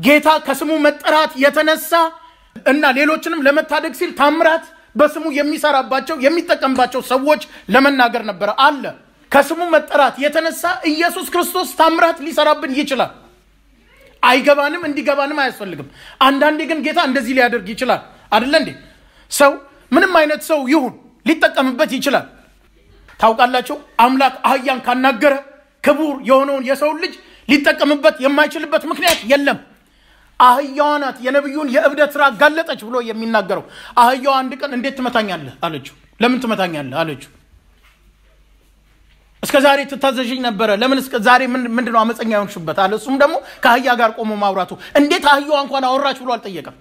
ጌታ ከስሙ መጠራት የተነሳ እና ሌሎችንም ለመታደግ ሲል ታምራት በስሙ የሚሰራባቸው የሚጠቀምባቸው ሰዎች ለመናገር ነበረ አለ ከስሙ መጠራት የተነሳ ኢየሱስ ክርስቶስ ታምራት ሊሰራብን ይችላል። አይገባንም፣ እንዲገባንም አያስፈልግም። አንዳንዴ ግን ጌታ እንደዚህ ሊያደርግ ይችላል። አደለ እንዴ? ሰው ምንም አይነት ሰው ይሁን ሊጠቀምበት ይችላል። ታውቃላቸው አምላክ አህያን ካናገረ ክቡር የሆነውን የሰውን ልጅ ሊጠቀምበት የማይችልበት ምክንያት የለም። አህያዋ ናት የነቢዩን የእብደት ስራ ጋለጠች ብሎ የሚናገረው። አህያዋ አንድ ቀን እንዴት ትመታኛለህ አለችው። ለምን ትመታኛለህ አለችው። እስከ ዛሬ ትታዘዥኝ ነበረ። ለምን እስከ ዛሬ ምንድነው ነው አመፀኛ የሆንሽበት? አለ። እሱም ደግሞ ከአህያ ጋር ቆሞ ማውራቱ እንዴት አህያዋ እንኳን አወራች ብሎ አልጠየቀም።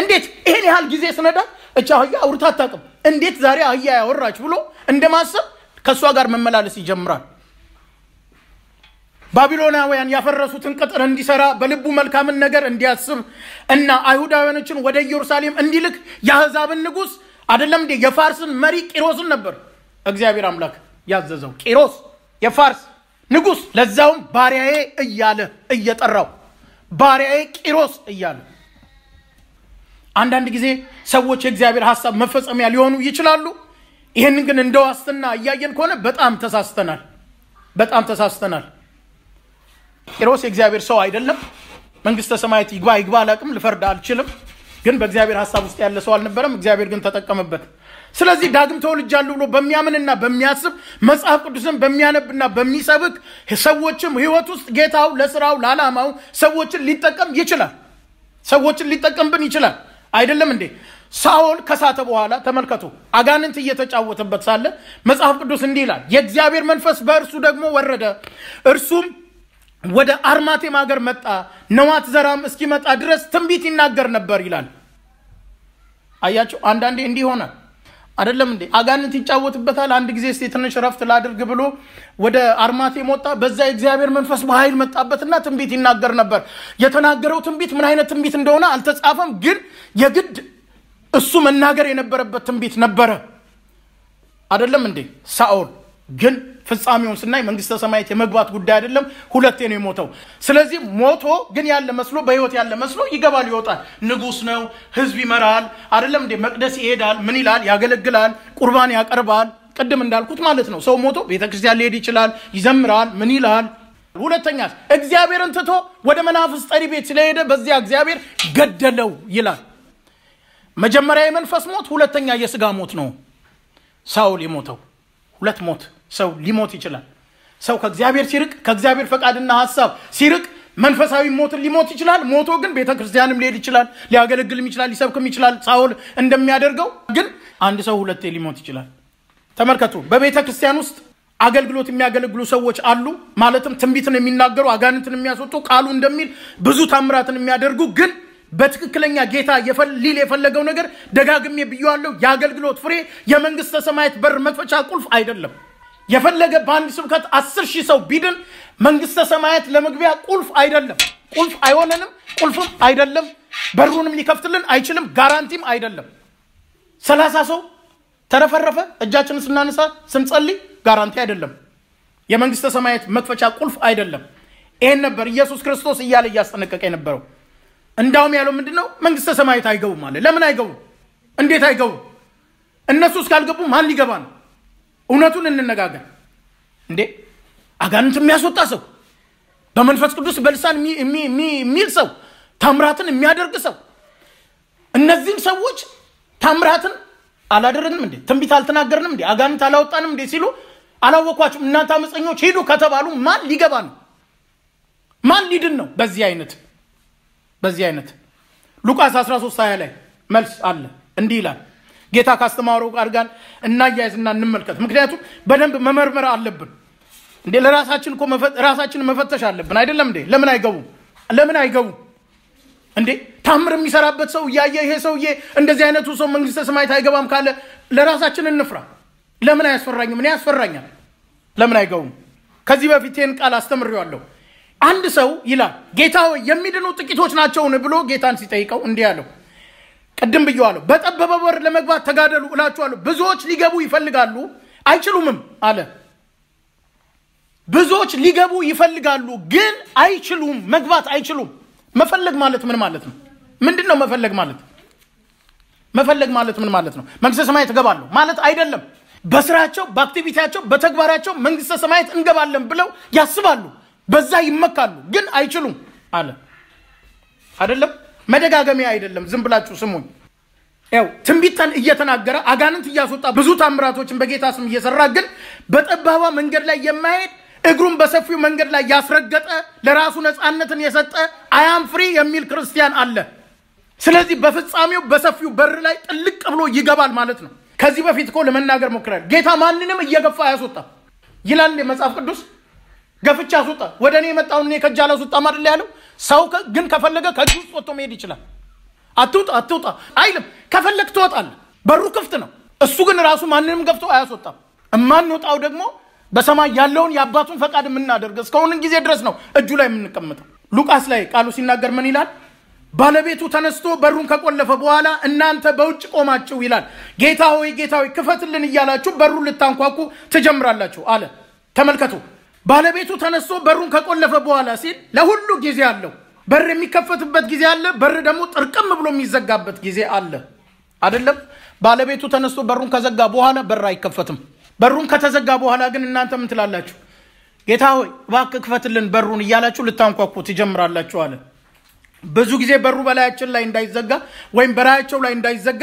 እንዴት ይሄን ያህል ጊዜ ስነዳ እች አህያ አውርታ አታውቅም፣ እንዴት ዛሬ አህያ ያወራች ብሎ ማሰብ ከእሷ ጋር መመላለስ ይጀምራል። ባቢሎናውያን ያፈረሱትን ቅጥር እንዲሰራ በልቡ መልካምን ነገር እንዲያስብ እና አይሁዳውያኖችን ወደ ኢየሩሳሌም እንዲልክ የአሕዛብን ንጉሥ አይደለም እንዴ የፋርስን መሪ ቂሮስን ነበር እግዚአብሔር አምላክ ያዘዘው ቂሮስ የፋርስ ንጉሥ ለዛውም ባሪያዬ እያለ እየጠራው ባሪያዬ ቂሮስ እያለ አንዳንድ ጊዜ ሰዎች የእግዚአብሔር ሀሳብ መፈጸሚያ ሊሆኑ ይችላሉ። ይህንን ግን እንደ ዋስትና እያየን ከሆነ በጣም ተሳስተናል፣ በጣም ተሳስተናል። ቂሮስ የእግዚአብሔር ሰው አይደለም። መንግስተ ሰማያት ይግባ ይግባ አላቅም፣ ልፈርድ አልችልም። ግን በእግዚአብሔር ሀሳብ ውስጥ ያለ ሰው አልነበረም። እግዚአብሔር ግን ተጠቀመበት። ስለዚህ ዳግም ተወልጃለሁ ብሎ በሚያምንና በሚያስብ መጽሐፍ ቅዱስን በሚያነብና በሚሰብክ ሰዎችም ህይወት ውስጥ ጌታው ለስራው ለዓላማው ሰዎችን ሊጠቀም ይችላል። ሰዎችን ሊጠቀምብን ይችላል። አይደለም እንዴ? ሳኦል ከሳተ በኋላ ተመልከቱ፣ አጋንንት እየተጫወተበት ሳለ መጽሐፍ ቅዱስ እንዲህ ይላል፣ የእግዚአብሔር መንፈስ በእርሱ ደግሞ ወረደ፣ እርሱም ወደ አርማቴም ሀገር መጣ፣ ነዋት ዘራም እስኪመጣ ድረስ ትንቢት ይናገር ነበር ይላል። አያቸው አንዳንዴ እንዲህ ይሆናል። አይደለም እንዴ? አጋንንት ይጫወትበታል። አንድ ጊዜ እስቲ ትንሽ ረፍት ላድርግ ብሎ ወደ አርማቴም ወጣ። በዛ የእግዚአብሔር መንፈስ በኃይል መጣበትና ትንቢት ይናገር ነበር። የተናገረው ትንቢት ምን አይነት ትንቢት እንደሆነ አልተጻፈም፣ ግን የግድ እሱ መናገር የነበረበት ትንቢት ነበረ። አይደለም እንዴ? ሳኦል ግን ፍጻሜውን ስናይ መንግስተ ሰማያት የመግባት ጉዳይ አይደለም። ሁለቴ ነው የሞተው። ስለዚህ ሞቶ ግን ያለ መስሎ በህይወት ያለ መስሎ ይገባል፣ ይወጣል። ንጉስ ነው፣ ህዝብ ይመራል። አይደለም እንዴ? መቅደስ ይሄዳል፣ ምን ይላል? ያገለግላል፣ ቁርባን ያቀርባል። ቅድም እንዳልኩት ማለት ነው። ሰው ሞቶ ቤተክርስቲያን ሊሄድ ይችላል፣ ይዘምራል፣ ምን ይላል። ሁለተኛ እግዚአብሔርን ትቶ ወደ መናፍስ ጠሪ ቤት ስለሄደ በዚያ እግዚአብሔር ገደለው ይላል። መጀመሪያ የመንፈስ ሞት፣ ሁለተኛ የስጋ ሞት ነው። ሳውል የሞተው ሁለት ሞት ሰው ሊሞት ይችላል። ሰው ከእግዚአብሔር ሲርቅ ከእግዚአብሔር ፈቃድና ሀሳብ ሲርቅ መንፈሳዊ ሞትን ሊሞት ይችላል። ሞቶ ግን ቤተ ክርስቲያንም ሊሄድ ይችላል፣ ሊያገለግልም ይችላል፣ ሊሰብክም ይችላል። ሳውል እንደሚያደርገው ግን አንድ ሰው ሁለቴ ሊሞት ይችላል። ተመልከቱ፣ በቤተ ክርስቲያን ውስጥ አገልግሎት የሚያገለግሉ ሰዎች አሉ። ማለትም ትንቢትን የሚናገሩ አጋንንትን የሚያስወጡ ቃሉ እንደሚል ብዙ ታምራትን የሚያደርጉ ግን በትክክለኛ ጌታ ሊል የፈለገው ነገር ደጋግሜ ብየዋለሁ፣ የአገልግሎት ፍሬ የመንግስተ ሰማያት በር መክፈቻ ቁልፍ አይደለም። የፈለገ በአንድ ስብከት አስር ሺህ ሰው ቢድን መንግስተ ሰማያት ለመግቢያ ቁልፍ አይደለም። ቁልፍ አይሆነንም፣ ቁልፍም አይደለም። በሩንም ሊከፍትልን አይችልም፣ ጋራንቲም አይደለም። ሰላሳ ሰው ተረፈረፈ፣ እጃችንን ስናነሳ ስንጸልይ ጋራንቲ አይደለም። የመንግስተ ሰማያት መክፈቻ ቁልፍ አይደለም። ይሄን ነበር ኢየሱስ ክርስቶስ እያለ እያስጠነቀቀ የነበረው። እንዳውም ያለው ምንድነው? ነው? መንግስተ ሰማያት አይገቡም አለ። ለምን አይገቡም? እንዴት አይገቡም? እነሱ እስካልገቡ ማን ሊገባ ነው? እውነቱን እንነጋገር እንዴ አጋንንት የሚያስወጣ ሰው በመንፈስ ቅዱስ በልሳን የሚል ሰው ታምራትን የሚያደርግ ሰው እነዚህም ሰዎች ታምራትን አላደረግንም እንዴ ትንቢት አልተናገርንም እንዴ አጋንንት አላወጣንም እንዴ ሲሉ አላወኳቸው እናንተ አመፀኞች ሂዱ ከተባሉ ማን ሊገባ ነው ማን ሊድን ነው በዚህ አይነት በዚህ አይነት ሉቃስ 13 20 ላይ መልስ አለ እንዲህ ይላል ጌታ ካስተማረው ቃል ጋር እናያይዝና እንመልከት። ምክንያቱም በደንብ መመርመር አለብን። እንዴ ለራሳችን እኮ ራሳችን መፈተሽ አለብን አይደለም እንዴ? ለምን አይገቡም? ለምን አይገቡም? እንዴ ታምር የሚሰራበት ሰው እያየ ይሄ ሰውዬ እንደዚህ አይነቱ ሰው መንግስተ ሰማያት አይገባም ካለ ለራሳችን እንፍራ። ለምን አያስፈራኝም? እኔ ያስፈራኛል። ለምን አይገቡም? ከዚህ በፊት ይህን ቃል አስተምሬዋለሁ። አንድ ሰው ይላል ጌታ የሚድኑ ጥቂቶች ናቸውን ብሎ ጌታን ሲጠይቀው እንዲህ አለው ቅድም ብየዋለሁ። በጠበበ በር ለመግባት ተጋደሉ እላችኋለሁ። ብዙዎች ሊገቡ ይፈልጋሉ አይችሉምም አለ። ብዙዎች ሊገቡ ይፈልጋሉ ግን አይችሉም፣ መግባት አይችሉም። መፈለግ ማለት ምን ማለት ነው? ምንድን ነው መፈለግ ማለት? መፈለግ ማለት ምን ማለት ነው? መንግስተ ሰማያት እገባለሁ ማለት አይደለም። በስራቸው፣ በአክቲቪቲያቸው፣ በተግባራቸው መንግስተ ሰማያት እንገባለን ብለው ያስባሉ፣ በዛ ይመካሉ፣ ግን አይችሉም አለ አይደለም መደጋገሚያ አይደለም። ዝም ብላችሁ ስሙኝ። ያው ትንቢት እየተናገረ አጋንንት እያስወጣ ብዙ ታምራቶችን በጌታ ስም እየሰራ ግን በጠባቧ መንገድ ላይ የማሄድ እግሩን በሰፊው መንገድ ላይ ያስረገጠ ለራሱ ነፃነትን የሰጠ አያም ፍሪ የሚል ክርስቲያን አለ። ስለዚህ በፍጻሜው በሰፊው በር ላይ ጥልቅ ብሎ ይገባል ማለት ነው። ከዚህ በፊት እኮ ለመናገር ሞክራል። ጌታ ማንንም እየገፋ አያስወጣም ይላል መጽሐፍ ቅዱስ። ገፍቻ አስወጣ፣ ወደ እኔ የመጣውን እኔ ከእጅ አላስወጣም አይደል ያለው። ሰው ግን ከፈለገ ከእጅ ውስጥ ወጥቶ መሄድ ይችላል። አትውጣ አትውጣ አይልም። ከፈለግ ትወጣል፣ በሩ ክፍት ነው። እሱ ግን ራሱ ማንንም ገብቶ አያስወጣም። እማንወጣው ደግሞ በሰማይ ያለውን የአባቱን ፈቃድ የምናደርግ እስከሆንን ጊዜ ድረስ ነው እጁ ላይ የምንቀምጠው። ሉቃስ ላይ ቃሉ ሲናገር ምን ይላል? ባለቤቱ ተነስቶ በሩን ከቆለፈ በኋላ እናንተ በውጭ ቆማችሁ ይላል፣ ጌታ ሆይ ጌታ ሆይ ክፈትልን እያላችሁ በሩን ልታንኳኩ ትጀምራላችሁ አለ። ተመልከቱ ባለቤቱ ተነስቶ በሩን ከቆለፈ በኋላ ሲል ለሁሉ ጊዜ አለው። በር የሚከፈትበት ጊዜ አለ፣ በር ደግሞ ጥርቅም ብሎ የሚዘጋበት ጊዜ አለ። አይደለም ባለቤቱ ተነስቶ በሩን ከዘጋ በኋላ በር አይከፈትም። በሩን ከተዘጋ በኋላ ግን እናንተ ምን ትላላችሁ? ጌታ ሆይ እባክህ ክፈትልን በሩን እያላችሁ ልታንኳኩ ትጀምራላችሁ አለ። ብዙ ጊዜ በሩ በላያችን ላይ እንዳይዘጋ ወይም በራያቸው ላይ እንዳይዘጋ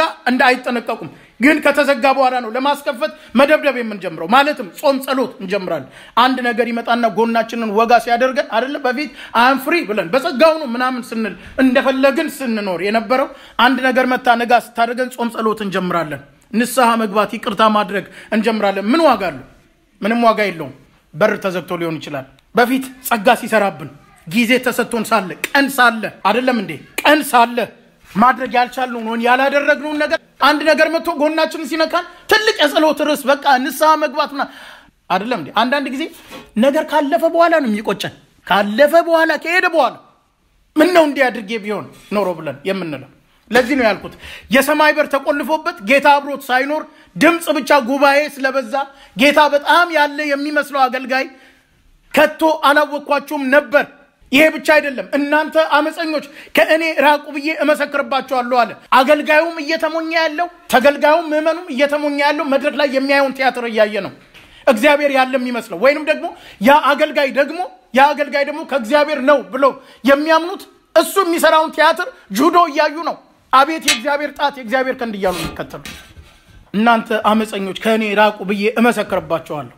አይጠነቀቁም። ግን ከተዘጋ በኋላ ነው ለማስከፈት መደብደብ የምንጀምረው። ማለትም ጾም፣ ጸሎት እንጀምራለን። አንድ ነገር ይመጣና ጎናችንን ወጋ ሲያደርገን አይደለም በፊት አንፍሪ ብለን በጸጋው ነው ምናምን ስንል እንደፈለግን ስንኖር የነበረው አንድ ነገር መታ ነጋ ስታደርገን ጾም፣ ጸሎት እንጀምራለን። ንስሐ መግባት፣ ይቅርታ ማድረግ እንጀምራለን። ምን ዋጋ አለው? ምንም ዋጋ የለውም። በር ተዘግቶ ሊሆን ይችላል። በፊት ጸጋ ሲሰራብን ጊዜ ተሰጥቶን ሳለ ቀን ሳለ አይደለም እንዴ ቀን ሳለ ማድረግ ሆን ያላደረግነውን ነገር አንድ ነገር መጥቶ ጎናችንን ሲነካን ትልቅ የጸሎት ርዕስ በቃ ንስሐ መግባት አይደለም እንዴ? አንዳንድ ጊዜ ነገር ካለፈ በኋላ ነው የሚቆጨን። ካለፈ በኋላ ከሄደ በኋላ ምን ነው እንዲህ አድርጌ ቢሆን ኖሮ ብለን የምንለው። ለዚህ ነው ያልኩት የሰማይ በር ተቆልፎበት ጌታ አብሮት ሳይኖር ድምፅ ብቻ ጉባኤ ስለበዛ ጌታ በጣም ያለ የሚመስለው አገልጋይ ከቶ አላወቅኳችሁም ነበር ይሄ ብቻ አይደለም፣ እናንተ አመፀኞች ከእኔ ራቁ ብዬ እመሰክርባቸዋለሁ አለ። አገልጋዩም እየተሞኘ ያለው ተገልጋዩም ምዕመኑም እየተሞኘ ያለው መድረክ ላይ የሚያየውን ቲያትር እያየ ነው። እግዚአብሔር ያለ የሚመስለው ወይንም ደግሞ ያ አገልጋይ ደግሞ ያ አገልጋይ ደግሞ ከእግዚአብሔር ነው ብለው የሚያምኑት እሱ የሚሰራውን ቲያትር ጁዶ እያዩ ነው። አቤት የእግዚአብሔር ጣት የእግዚአብሔር ቀንድ እያሉ የሚከተሉ እናንተ አመፀኞች ከእኔ ራቁ ብዬ እመሰክርባቸዋለሁ።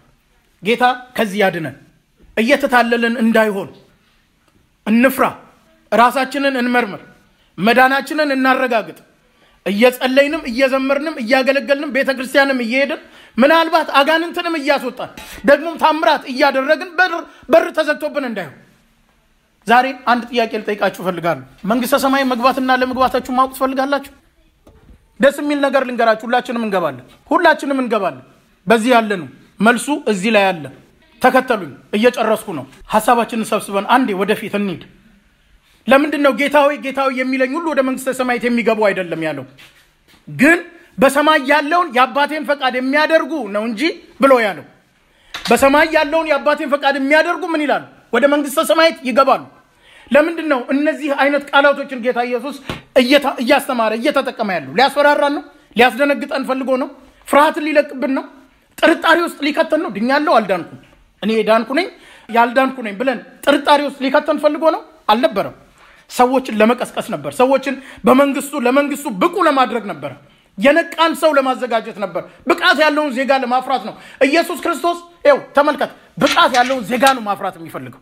ጌታ ከዚህ ያድነን፣ እየተታለልን እንዳይሆን እንፍራ፣ ራሳችንን እንመርምር፣ መዳናችንን እናረጋግጥ። እየጸለይንም እየዘመርንም እያገለገልንም ቤተ ክርስቲያንም እየሄድን ምናልባት አጋንንትንም እያስወጣን ደግሞም ታምራት እያደረግን በር ተዘግቶብን እንዳይሆን ዛሬ አንድ ጥያቄ ልጠይቃችሁ እፈልጋለሁ። መንግስተ ሰማይ መግባትና ለመግባታችሁ ማወቅ ትፈልጋላችሁ? ደስ የሚል ነገር ልንገራችሁ። ሁላችንም እንገባለን፣ ሁላችንም እንገባለን። በዚህ ያለ ነው መልሱ፣ እዚህ ላይ አለ። ተከተሉኝ፣ እየጨረስኩ ነው። ሀሳባችንን ሰብስበን አንዴ ወደፊት እንሂድ። ለምንድን ነው ጌታዊ ጌታዊ የሚለኝ ሁሉ ወደ መንግስተ ሰማያት የሚገቡ አይደለም ያለው ግን በሰማይ ያለውን የአባቴን ፈቃድ የሚያደርጉ ነው እንጂ ብሎ ያለው። በሰማይ ያለውን የአባቴን ፈቃድ የሚያደርጉ ምን ይላሉ? ወደ መንግስተ ሰማያት ይገባሉ። ለምንድን ነው እነዚህ አይነት ቃላቶችን ጌታ ኢየሱስ እያስተማረ እየተጠቀመ ያሉ? ሊያስፈራራን ነው? ሊያስደነግጠን ፈልጎ ነው? ፍርሃትን ሊለቅብን ነው? ጥርጣሬ ውስጥ ሊከተን ነው? ድኛለሁ፣ አልዳንኩም እኔ ዳንኩ ነኝ ያልዳንኩ ነኝ ብለን ጥርጣሬ ውስጥ ሊከተን ፈልጎ ነው አልነበረም። ሰዎችን ለመቀስቀስ ነበር። ሰዎችን በመንግስቱ ለመንግስቱ ብቁ ለማድረግ ነበር። የነቃን ሰው ለማዘጋጀት ነበር። ብቃት ያለውን ዜጋ ለማፍራት ነው። ኢየሱስ ክርስቶስ ው ተመልከት፣ ብቃት ያለውን ዜጋ ነው ማፍራት የሚፈልገው።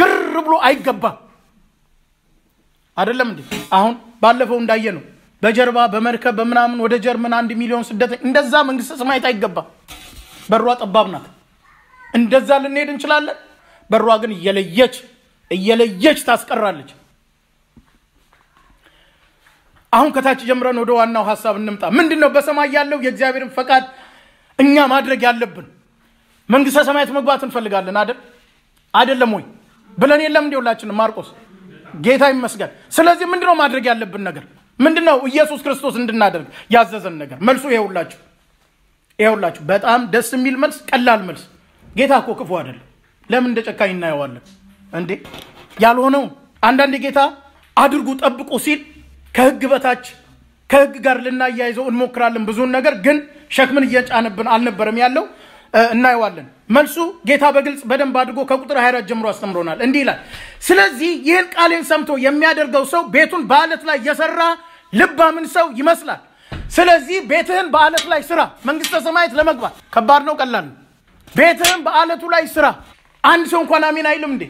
ግር ብሎ አይገባም። አይደለም እንዴ? አሁን ባለፈው እንዳየ ነው በጀርባ በመርከብ በምናምን ወደ ጀርመን አንድ ሚሊዮን ስደተኛ እንደዛ መንግስተ ሰማያት አይገባም። በሯ ጠባብ ናት። እንደዛ ልንሄድ እንችላለን። በሯ ግን እየለየች እየለየች ታስቀራለች። አሁን ከታች ጀምረን ወደ ዋናው ሀሳብ እንምጣ። ምንድን ነው በሰማይ ያለው የእግዚአብሔርን ፈቃድ እኛ ማድረግ ያለብን? መንግስተ ሰማያት መግባት እንፈልጋለን አይደል? አይደለም ወይ ብለን የለም እንዲ ሁላችንም ማርቆስ ጌታ ይመስገን። ስለዚህ ምንድነው ማድረግ ያለብን ነገር ምንድን ነው? ኢየሱስ ክርስቶስ እንድናደርግ ያዘዘን ነገር መልሱ ይሄውላችሁ፣ ይሄውላችሁ። በጣም ደስ የሚል መልስ፣ ቀላል መልስ ጌታ እኮ ክፉ አይደለም። ለምን እንደ ጨካኝ እናየዋለን እንዴ? ያልሆነው አንዳንድ ጌታ አድርጉ ጠብቁ ሲል ከህግ በታች ከህግ ጋር ልናያይዘው እንሞክራለን። ብዙን ነገር ግን ሸክምን እየጫነብን አልነበረም ያለው እናየዋለን። መልሱ ጌታ በግልጽ በደንብ አድርጎ ከቁጥር 24 ጀምሮ አስተምሮናል። እንዲህ ይላል፣ ስለዚህ ይህን ቃሌን ሰምቶ የሚያደርገው ሰው ቤቱን በአለት ላይ የሰራ ልባምን ሰው ይመስላል። ስለዚህ ቤትህን በአለት ላይ ስራ፣ መንግስተ ሰማያት ለመግባት። ከባድ ነው? ቀላል ነው? ቤትህም በአለቱ ላይ ስራ። አንድ ሰው እንኳን አሜን አይልም እንዴ?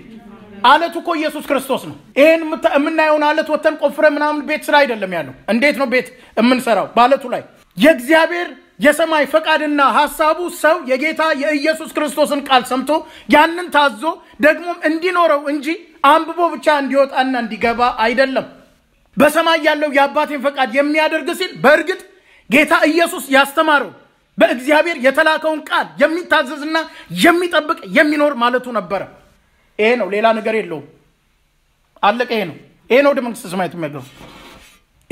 አለቱ እኮ ኢየሱስ ክርስቶስ ነው። ይህን የምናየውን አለት ወተን ቆፍረ ምናምን ቤት ስራ አይደለም ያለው። እንዴት ነው ቤት የምንሰራው? በአለቱ ላይ የእግዚአብሔር የሰማይ ፈቃድና ሀሳቡ ሰው የጌታ የኢየሱስ ክርስቶስን ቃል ሰምቶ ያንን ታዞ ደግሞም እንዲኖረው እንጂ አንብቦ ብቻ እንዲወጣና እንዲገባ አይደለም። በሰማይ ያለው የአባቴን ፈቃድ የሚያደርግ ሲል በእርግጥ ጌታ ኢየሱስ ያስተማረው በእግዚአብሔር የተላከውን ቃል የሚታዘዝና የሚጠብቅ የሚኖር ማለቱ ነበረ። ይሄ ነው፣ ሌላ ነገር የለውም። አለቀ። ይሄ ነው፣ ይሄ ነው ወደ መንግስተ ሰማያት የሚያገቡ።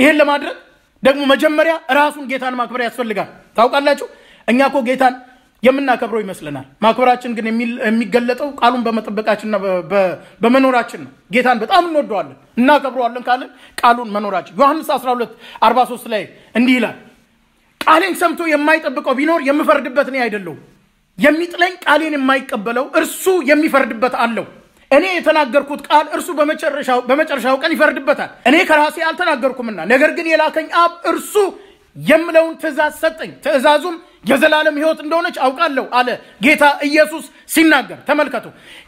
ይሄን ለማድረግ ደግሞ መጀመሪያ ራሱን ጌታን ማክበር ያስፈልጋል። ታውቃላችሁ፣ እኛ ኮ ጌታን የምናከብረው ይመስለናል። ማክበራችን ግን የሚገለጠው ቃሉን በመጠበቃችንና በመኖራችን ነው። ጌታን በጣም እንወደዋለን፣ እናከብረዋለን ካለን ቃሉን መኖራችን። ዮሐንስ 12 43 ላይ እንዲህ ይላል ቃሌን ሰምቶ የማይጠብቀው ቢኖር የምፈርድበት እኔ አይደለሁም። የሚጥለኝ ቃሌን የማይቀበለው እርሱ የሚፈርድበት አለው። እኔ የተናገርኩት ቃል እርሱ በመጨረሻው ቀን ይፈርድበታል። እኔ ከራሴ አልተናገርኩምና፣ ነገር ግን የላከኝ አብ እርሱ የምለውን ትእዛዝ ሰጠኝ፣ ትእዛዙም የዘላለም ሕይወት እንደሆነች አውቃለሁ አለ ጌታ ኢየሱስ ሲናገር ተመልከቱ።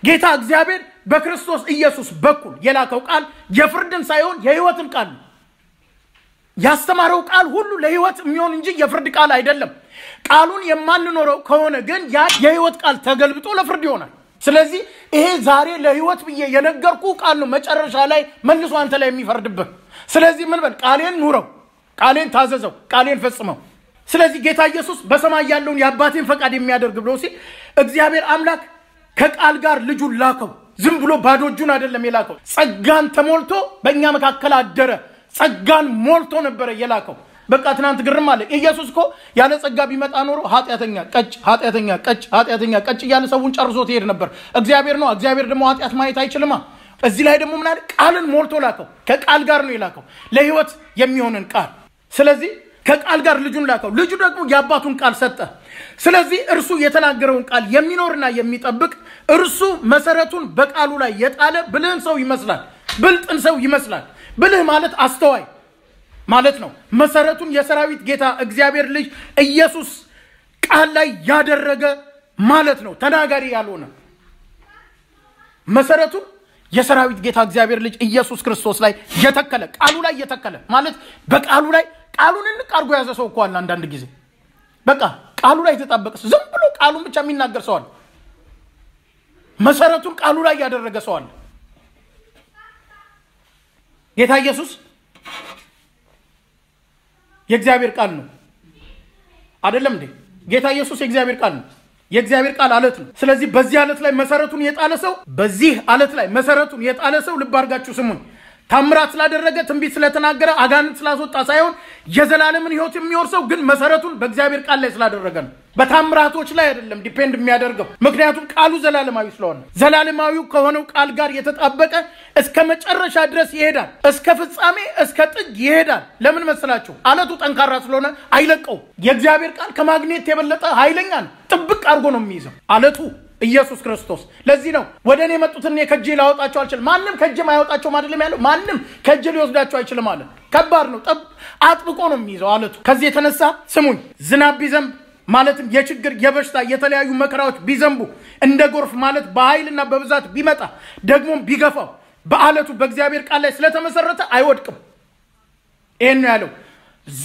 ጌታ እግዚአብሔር በክርስቶስ ኢየሱስ በኩል የላከው ቃል የፍርድን ሳይሆን የሕይወትን ቃል ነው። ያስተማረው ቃል ሁሉ ለህይወት የሚሆን እንጂ የፍርድ ቃል አይደለም። ቃሉን የማንኖረው ከሆነ ግን ያ የህይወት ቃል ተገልብጦ ለፍርድ ይሆናል። ስለዚህ ይሄ ዛሬ ለህይወት ብዬ የነገርኩ ቃል ነው መጨረሻ ላይ መልሶ አንተ ላይ የሚፈርድብህ። ስለዚህ ምን በል ቃሌን ኑረው፣ ቃሌን ታዘዘው፣ ቃሌን ፈጽመው። ስለዚህ ጌታ ኢየሱስ በሰማይ ያለውን የአባቴን ፈቃድ የሚያደርግ ብሎ ሲል እግዚአብሔር አምላክ ከቃል ጋር ልጁን ላከው። ዝም ብሎ ባዶ እጁን አይደለም የላከው። ጸጋን ተሞልቶ በእኛ መካከል አደረ። ጸጋን ሞልቶ ነበረ የላከው። በቃ ትናንት ግርም አለ። ኢየሱስ እኮ ያለ ጸጋ ቢመጣ ኖሮ ኃጢአተኛ ቀጭ፣ ኃጢአተኛ ቀጭ፣ ኃጢአተኛ ቀጭ እያለ ሰውን ጨርሶ ትሄድ ነበር። እግዚአብሔር ነው። እግዚአብሔር ደግሞ ኃጢአት ማየት አይችልማ። እዚህ ላይ ደግሞ ምናል ቃልን ሞልቶ ላከው። ከቃል ጋር ነው የላከው፣ ለህይወት የሚሆንን ቃል። ስለዚህ ከቃል ጋር ልጁን ላከው። ልጁ ደግሞ የአባቱን ቃል ሰጠ። ስለዚህ እርሱ የተናገረውን ቃል የሚኖርና የሚጠብቅ እርሱ መሰረቱን በቃሉ ላይ የጣለ ብልህን ሰው ይመስላል፣ ብልጥን ሰው ይመስላል። ብልህ ማለት አስተዋይ ማለት ነው። መሰረቱን የሰራዊት ጌታ እግዚአብሔር ልጅ ኢየሱስ ቃል ላይ ያደረገ ማለት ነው። ተናጋሪ ያልሆነ መሰረቱን የሰራዊት ጌታ እግዚአብሔር ልጅ ኢየሱስ ክርስቶስ ላይ የተከለ ቃሉ ላይ የተከለ ማለት በቃሉ ላይ ቃሉን እንቅ አድርጎ የያዘ ሰው እኮ አለ። አንዳንድ ጊዜ በቃ ቃሉ ላይ የተጣበቀ ዝም ብሎ ቃሉን ብቻ የሚናገር ሰዋል። መሰረቱን ቃሉ ላይ ያደረገ ሰዋል። ጌታ ኢየሱስ የእግዚአብሔር ቃል ነው አይደለም እንዴ? ጌታ ኢየሱስ የእግዚአብሔር ቃል ነው። የእግዚአብሔር ቃል አለት ነው። ስለዚህ በዚህ አለት ላይ መሰረቱን የጣለ ሰው በዚህ አለት ላይ መሰረቱን የጣለ ሰው ልብ አድርጋችሁ ስሙኝ። ታምራት ስላደረገ ትንቢት ስለተናገረ አጋንንት ስላስወጣ ሳይሆን የዘላለምን ህይወት የሚወርሰው ግን መሰረቱን በእግዚአብሔር ቃል ላይ ስላደረገ ነው። በታምራቶች ላይ አይደለም ዲፔንድ የሚያደርገው፣ ምክንያቱም ቃሉ ዘላለማዊ ስለሆነ ዘላለማዊው ከሆነው ቃል ጋር የተጣበቀ እስከ መጨረሻ ድረስ ይሄዳል። እስከ ፍጻሜ እስከ ጥግ ይሄዳል። ለምን መሰላችሁ? አለቱ ጠንካራ ስለሆነ አይለቀው። የእግዚአብሔር ቃል ከማግኘት የበለጠ ኃይለኛ ነው። ጥብቅ አድርጎ ነው የሚይዘው አለቱ ኢየሱስ ክርስቶስ። ለዚህ ነው ወደ እኔ የመጡትን እኔ ከእጄ ላወጣቸው አልችልም፣ ማንም ከእጄ አያወጣቸውም አይደለም ያለው፣ ማንም ከእጄ ሊወስዳቸው አይችልም አለ። ከባድ ነው። አጥብቆ ነው የሚይዘው አለቱ። ከዚህ የተነሳ ስሙኝ፣ ዝናብ ቢዘንብ ማለትም የችግር የበሽታ የተለያዩ መከራዎች ቢዘንቡ እንደ ጎርፍ ማለት በኃይልና በብዛት ቢመጣ ደግሞም ቢገፋው በአለቱ በእግዚአብሔር ቃል ላይ ስለተመሰረተ አይወድቅም። ይሄን ነው ያለው።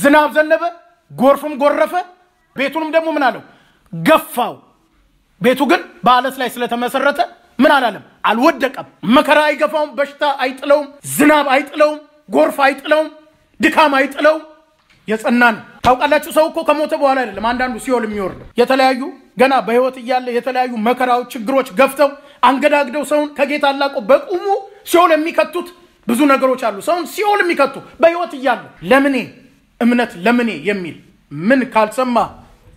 ዝናብ ዘነበ፣ ጎርፍም ጎረፈ፣ ቤቱንም ደግሞ ምን አለው ገፋው። ቤቱ ግን በአለት ላይ ስለተመሰረተ ምን አላለም? አልወደቀም። መከራ አይገፋውም፣ በሽታ አይጥለውም፣ ዝናብ አይጥለውም፣ ጎርፍ አይጥለውም፣ ድካም አይጥለውም። የጸና ነው። ታውቃላችሁ፣ ሰው እኮ ከሞተ በኋላ አይደለም አንዳንዱ ሲኦል የሚወርደው። የተለያዩ ገና በህይወት እያለ የተለያዩ መከራዎች፣ ችግሮች ገፍተው አንገዳግደው ሰውን ከጌታ አላቆ በቁሙ ሲኦል የሚከቱት ብዙ ነገሮች አሉ። ሰውን ሲኦል የሚከቱ በህይወት እያሉ ለምኔ እምነት ለምኔ የሚል ምን ካልሰማ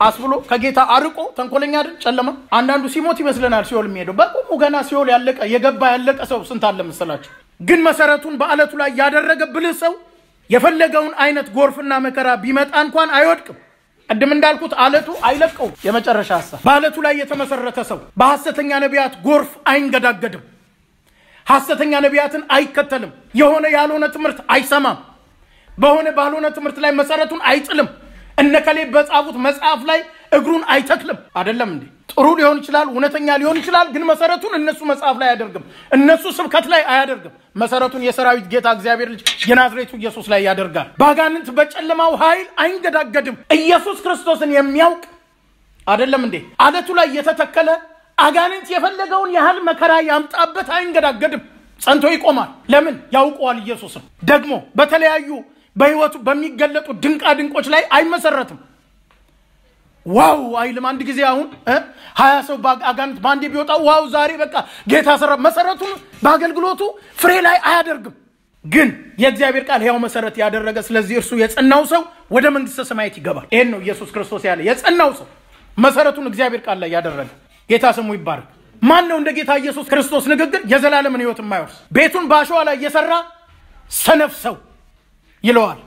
አስብሎ ከጌታ አርቆ ተንኮለኛ አይደል? ጨለማ አንዳንዱ ሲሞት ይመስለናል ሲኦል የሚሄደው። በቁሙ ገና ሲኦል ያለቀ የገባ ያለቀ ሰው ስንት አለ መሰላቸው። ግን መሰረቱን በአለቱ ላይ ያደረገ ብልህ ሰው የፈለገውን አይነት ጎርፍና መከራ ቢመጣ እንኳን አይወድቅም። ቅድም እንዳልኩት አለቱ አይለቀው። የመጨረሻ ሀሳብ በአለቱ ላይ የተመሰረተ ሰው በሐሰተኛ ነቢያት ጎርፍ አይንገዳገድም። ሐሰተኛ ነቢያትን አይከተልም። የሆነ ያልሆነ ትምህርት አይሰማም። በሆነ ባልሆነ ትምህርት ላይ መሰረቱን አይጥልም። እነከሌ በጻፉት መጽሐፍ ላይ እግሩን አይተክልም። አይደለም እንዴ? ጥሩ ሊሆን ይችላል፣ እውነተኛ ሊሆን ይችላል። ግን መሰረቱን እነሱ መጽሐፍ ላይ አያደርግም፣ እነሱ ስብከት ላይ አያደርግም። መሰረቱን የሰራዊት ጌታ እግዚአብሔር ልጅ የናዝሬቱ ኢየሱስ ላይ ያደርጋል። ባጋንንት በጨለማው ኃይል አይንገዳገድም። ኢየሱስ ክርስቶስን የሚያውቅ አይደለም እንዴ? አለቱ ላይ የተተከለ አጋንንት የፈለገውን ያህል መከራ ያምጣበት አይንገዳገድም፣ ጸንቶ ይቆማል። ለምን? ያውቀዋል ኢየሱስ ነው። ደግሞ በተለያዩ በህይወቱ በሚገለጡ ድንቃ ድንቆች ላይ አይመሰረትም። ዋው አይልም። አንድ ጊዜ አሁን ሀያ ሰው አጋንንት በአንዴ ቢወጣ ዋው ዛሬ በቃ ጌታ ሰራ። መሰረቱን በአገልግሎቱ ፍሬ ላይ አያደርግም። ግን የእግዚአብሔር ቃል ያው መሰረት ያደረገ ስለዚህ እርሱ የጸናው ሰው ወደ መንግስተ ሰማያት ይገባል። ይህን ነው ኢየሱስ ክርስቶስ ያለ የጸናው ሰው መሰረቱን እግዚአብሔር ቃል ላይ ያደረገ ጌታ ስሙ ይባረክ። ማን ነው እንደ ጌታ ኢየሱስ ክርስቶስ ንግግር የዘላለምን ህይወት የማይወርስ ቤቱን በአሸዋ ላይ እየሰራ ሰነፍ ሰው ይለዋል።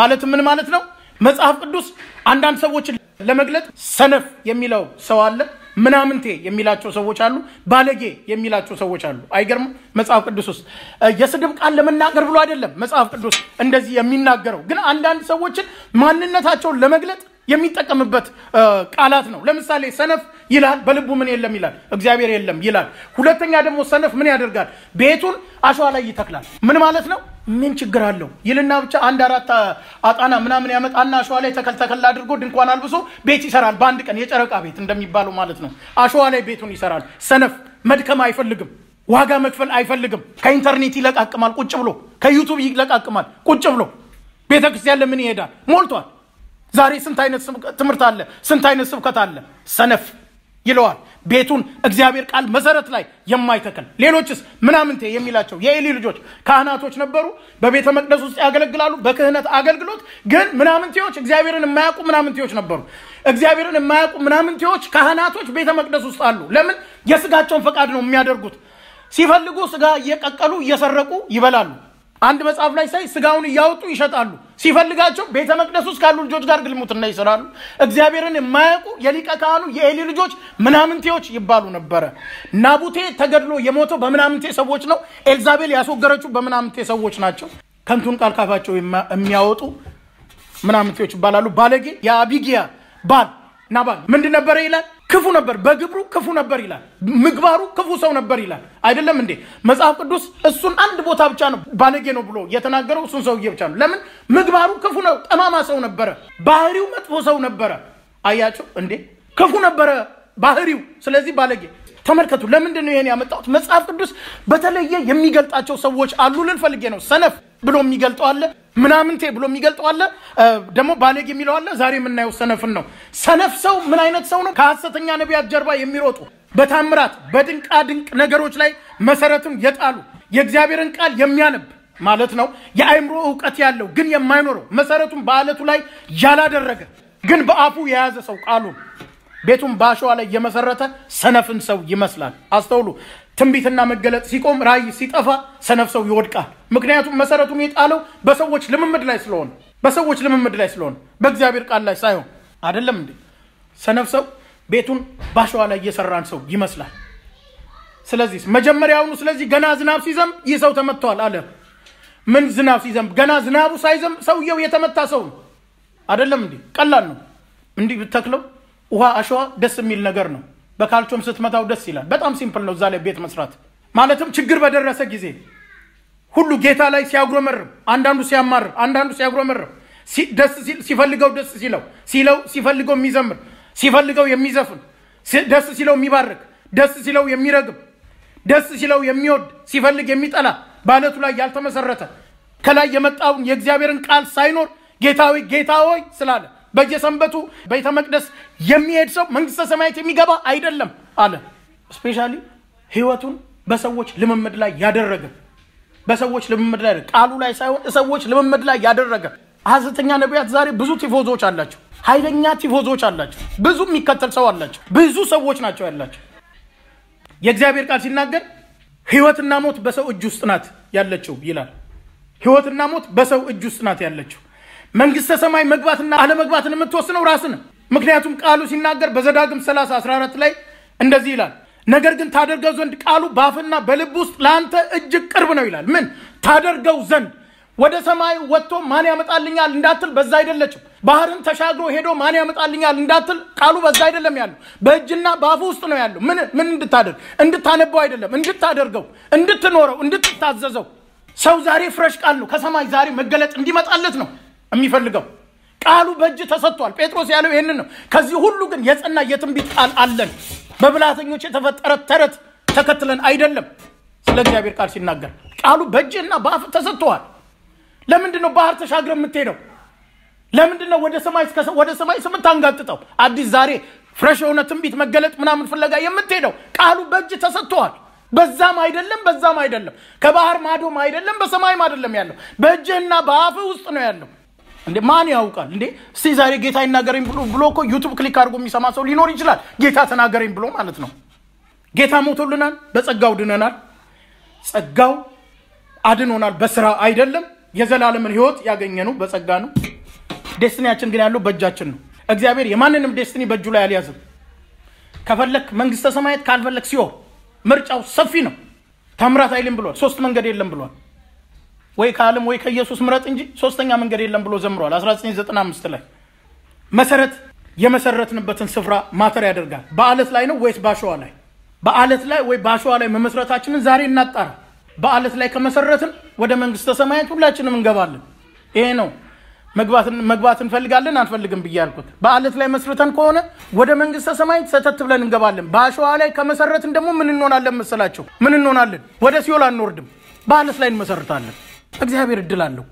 ማለት ምን ማለት ነው? መጽሐፍ ቅዱስ አንዳንድ ሰዎችን ለመግለጥ ሰነፍ የሚለው ሰው አለ፣ ምናምንቴ የሚላቸው ሰዎች አሉ፣ ባለጌ የሚላቸው ሰዎች አሉ። አይገርምም? መጽሐፍ ቅዱስ ውስጥ የስድብ ቃል ለመናገር ብሎ አይደለም መጽሐፍ ቅዱስ እንደዚህ የሚናገረው ግን አንዳንድ ሰዎችን ማንነታቸውን ለመግለጥ የሚጠቀምበት ቃላት ነው። ለምሳሌ ሰነፍ ይላል፣ በልቡ ምን የለም ይላል፣ እግዚአብሔር የለም ይላል። ሁለተኛ ደግሞ ሰነፍ ምን ያደርጋል? ቤቱን አሸዋ ላይ ይተክላል። ምን ማለት ነው? ምን ችግር አለው ይልና ብቻ አንድ አራት አጣና ምናምን ያመጣና አሸዋ ላይ ተከል ተከል አድርጎ ድንኳን አልብሶ ቤት ይሰራል። በአንድ ቀን የጨረቃ ቤት እንደሚባለው ማለት ነው። አሸዋ ላይ ቤቱን ይሰራል። ሰነፍ መድከም አይፈልግም። ዋጋ መክፈል አይፈልግም። ከኢንተርኔት ይለቃቅማል ቁጭ ብሎ፣ ከዩቱብ ይለቃቅማል ቁጭ ብሎ። ቤተክርስቲያን ለምን ይሄዳል? ሞልቷል። ዛሬ ስንት አይነት ትምህርት አለ? ስንት አይነት ስብከት አለ? ሰነፍ ይለዋል። ቤቱን እግዚአብሔር ቃል መሰረት ላይ የማይተክል ሌሎችስ ምናምንቴ የሚላቸው የኤሊ ልጆች ካህናቶች ነበሩ። በቤተ መቅደስ ውስጥ ያገለግላሉ፣ በክህነት አገልግሎት ግን ምናምንቴዎች፣ እግዚአብሔርን የማያውቁ ምናምንቴዎች ነበሩ። እግዚአብሔርን የማያውቁ ምናምንቴዎች ካህናቶች ቤተ መቅደስ ውስጥ አሉ። ለምን? የስጋቸውን ፈቃድ ነው የሚያደርጉት። ሲፈልጉ ስጋ እየቀቀሉ እየሰረቁ ይበላሉ። አንድ መጽሐፍ ላይ ሳይ ስጋውን እያወጡ ይሸጣሉ። ሲፈልጋቸው ቤተ መቅደስ ውስጥ ካሉ ልጆች ጋር ግልሙትና ይሰራሉ። እግዚአብሔርን የማያውቁ የሊቀ ካህኑ የኤሊ ልጆች ምናምንቴዎች ይባሉ ነበረ። ናቡቴ ተገድሎ የሞተው በምናምንቴ ሰዎች ነው። ኤልዛቤል ያስወገረችው በምናምንቴ ሰዎች ናቸው። ከንቱን ቃል ካፋቸው የሚያወጡ ምናምንቴዎች ይባላሉ። ባለጌ የአቢጊያ ባል ናባል ምንድን ነበረ ይላል ክፉ ነበር፣ በግብሩ ክፉ ነበር ይላል። ምግባሩ ክፉ ሰው ነበር ይላል። አይደለም እንዴ? መጽሐፍ ቅዱስ እሱን አንድ ቦታ ብቻ ነው ባለጌ ነው ብሎ የተናገረው እሱን ሰውዬ ብቻ ነው። ለምን? ምግባሩ ክፉ ነው። ጠማማ ሰው ነበረ። ባህሪው መጥፎ ሰው ነበረ። አያችሁ እንዴ? ክፉ ነበረ ባህሪው። ስለዚህ ባለጌ ተመልከቱ። ለምንድን ነው ይሄን ያመጣሁት? መጽሐፍ ቅዱስ በተለየ የሚገልጣቸው ሰዎች አሉ ልል ፈልጌ ነው። ሰነፍ ብሎ የሚገልጠው አለ፣ ምናምንቴ ብሎ የሚገልጠው አለ፣ ደግሞ ባለጌ የሚለው አለ። ዛሬ የምናየው ሰነፍን ነው። ሰነፍ ሰው ምን አይነት ሰው ነው? ከሐሰተኛ ነቢያት ጀርባ የሚሮጡ በታምራት በድንቃ ድንቅ ነገሮች ላይ መሰረትም የጣሉ የእግዚአብሔርን ቃል የሚያነብ ማለት ነው። የአእምሮ እውቀት ያለው ግን የማይኖረው መሰረቱን በአለቱ ላይ ያላደረገ ግን በአፉ የያዘ ሰው ቃሉን ቤቱን በአሸዋ ላይ የመሰረተ ሰነፍን ሰው ይመስላል። አስተውሉ። ትንቢትና መገለጥ ሲቆም፣ ራእይ ሲጠፋ ሰነፍ ሰው ይወድቃል። ምክንያቱም መሰረቱን የጣለው በሰዎች ልምምድ ላይ ስለሆነ በሰዎች ልምምድ ላይ ስለሆነ በእግዚአብሔር ቃል ላይ ሳይሆን አይደለም እንዴ? ሰነፍ ሰው ቤቱን በአሸዋ ላይ እየሰራን ሰው ይመስላል። ስለዚህ መጀመሪያውኑ ስለዚህ ገና ዝናብ ሲዘንብ ይህ ሰው ተመቷል አለ። ምን ዝናብ ሲዘንብ? ገና ዝናቡ ሳይዘንብ ሰውየው የተመታ ሰው ነው። አይደለም እንዴ? ቀላል ነው። እንዲህ ብትተክለው ውሃ፣ አሸዋ ደስ የሚል ነገር ነው። በካልቾም ስትመታው ደስ ይላል። በጣም ሲምፕል ነው እዛ ላይ ቤት መስራት ማለትም ችግር በደረሰ ጊዜ ሁሉ ጌታ ላይ ሲያጉረመርም፣ አንዳንዱ ሲያማርም፣ አንዳንዱ ሲያጉረመርም፣ ሲፈልገው ደስ ሲለው ሲለው ሲፈልገው የሚዘምር ሲፈልገው የሚዘፍን ደስ ሲለው የሚባርክ ደስ ሲለው የሚረግም ደስ ሲለው የሚወድ ሲፈልግ የሚጠላ በአለቱ ላይ ያልተመሰረተ ከላይ የመጣውን የእግዚአብሔርን ቃል ሳይኖር ጌታ ጌታ ሆይ ስላለ በየሰንበቱ ቤተ መቅደስ የሚሄድ ሰው መንግስተ ሰማያት የሚገባ አይደለም አለ። ስፔሻሊ ህይወቱን በሰዎች ልምምድ ላይ ያደረገ በሰዎች ልምምድ ላይ ቃሉ ላይ ሳይሆን ሰዎች ልምምድ ላይ ያደረገ ሀሰተኛ ነቢያት ዛሬ ብዙ ቲፎዞች አላቸው። ኃይለኛ ቲፎዞች አላቸው። ብዙ የሚከተል ሰው አላቸው። ብዙ ሰዎች ናቸው ያላቸው። የእግዚአብሔር ቃል ሲናገር ህይወትና ሞት በሰው እጅ ውስጥ ናት ያለችው ይላል። ህይወትና ሞት በሰው እጅ ውስጥ ናት ያለችው። መንግስተ ሰማይ መግባትና አለመግባትን የምትወስነው ራስን። ምክንያቱም ቃሉ ሲናገር በዘዳግም 30 14 ላይ እንደዚህ ይላል፣ ነገር ግን ታደርገው ዘንድ ቃሉ በአፍና በልብ ውስጥ ለአንተ እጅግ ቅርብ ነው ይላል። ምን ታደርገው ዘንድ ወደ ሰማይ ወጥቶ ማን ያመጣልኛል እንዳትል በዛ አይደለችም። ባህርን ተሻግሮ ሄዶ ማን ያመጣልኛል እንዳትል ቃሉ በዛ አይደለም ያለው፣ በእጅና በአፉ ውስጥ ነው ያለው። ምን ምን እንድታደርግ እንድታነበው አይደለም፣ እንድታደርገው፣ እንድትኖረው፣ እንድትታዘዘው። ሰው ዛሬ ፍረሽ ቃል ነው ከሰማይ ዛሬ መገለጥ እንዲመጣለት ነው። የሚፈልገው ቃሉ በእጅ ተሰጥቷል። ጴጥሮስ ያለው ይህን ነው። ከዚህ ሁሉ ግን የጸና የትንቢት ቃል አለን። በብላተኞች የተፈጠረ ተረት ተከትለን አይደለም። ስለ እግዚአብሔር ቃል ሲናገር ቃሉ በእጅና በአፍ ተሰጥተዋል። ለምንድን ነው ባህር ተሻግረ የምትሄደው? ለምንድን ነው ወደ ሰማይ ወደ ሰማይ ስምታንጋጥጠው? አዲስ ዛሬ ፍረሽ የሆነ ትንቢት መገለጥ ምናምን ፍለጋ የምትሄደው? ቃሉ በእጅ ተሰጥተዋል። በዛም አይደለም በዛም አይደለም፣ ከባህር ማዶም አይደለም፣ በሰማይም አይደለም ያለው፣ በእጅህና በአፍህ ውስጥ ነው ያለው። እንዴ ማን ያውቃል እንዴ እስቲ ዛሬ ጌታ ይናገረኝ ብሎ ብሎ እኮ ዩቱብ ክሊክ አድርጎ የሚሰማ ሰው ሊኖር ይችላል ጌታ ተናገረኝ ብሎ ማለት ነው ጌታ ሞቶልናል በጸጋው ድነናል ጸጋው አድኖናል በስራ አይደለም የዘላለምን ህይወት ያገኘነው በጸጋ ነው ዴስቲኒያችን ግን ያለው በእጃችን ነው እግዚአብሔር የማንንም ዴስቲኒ በእጁ ላይ አልያዝም ከፈለክ መንግስተ ሰማያት ካልፈለክ ሲሆን ምርጫው ሰፊ ነው ተምራት አይልም ብሏል ሶስት መንገድ የለም ብሏል ወይ ከዓለም ወይ ከኢየሱስ ምረጥ እንጂ ሶስተኛ መንገድ የለም ብሎ ዘምሯል 1995 ላይ መሰረት የመሰረትንበትን ስፍራ ማተር ያደርጋል በአለት ላይ ነው ወይስ ባሸዋ ላይ በአለት ላይ ወይ በአሸዋ ላይ መመስረታችንን ዛሬ እናጣራ በአለት ላይ ከመሰረትን ወደ መንግስተ ሰማያት ሁላችንም እንገባለን ይሄ ነው መግባት እንፈልጋለን አንፈልግም ብያልኩት በአለት ላይ መስርተን ከሆነ ወደ መንግስተ ሰማይ ሰተት ብለን እንገባለን በአሸዋ ላይ ከመሰረትን ደግሞ ምን እንሆናለን መሰላቸው ምን እንሆናለን ወደ ሲዮል አንወርድም በአለት ላይ እንመሰርታለን እግዚአብሔር እድል አለው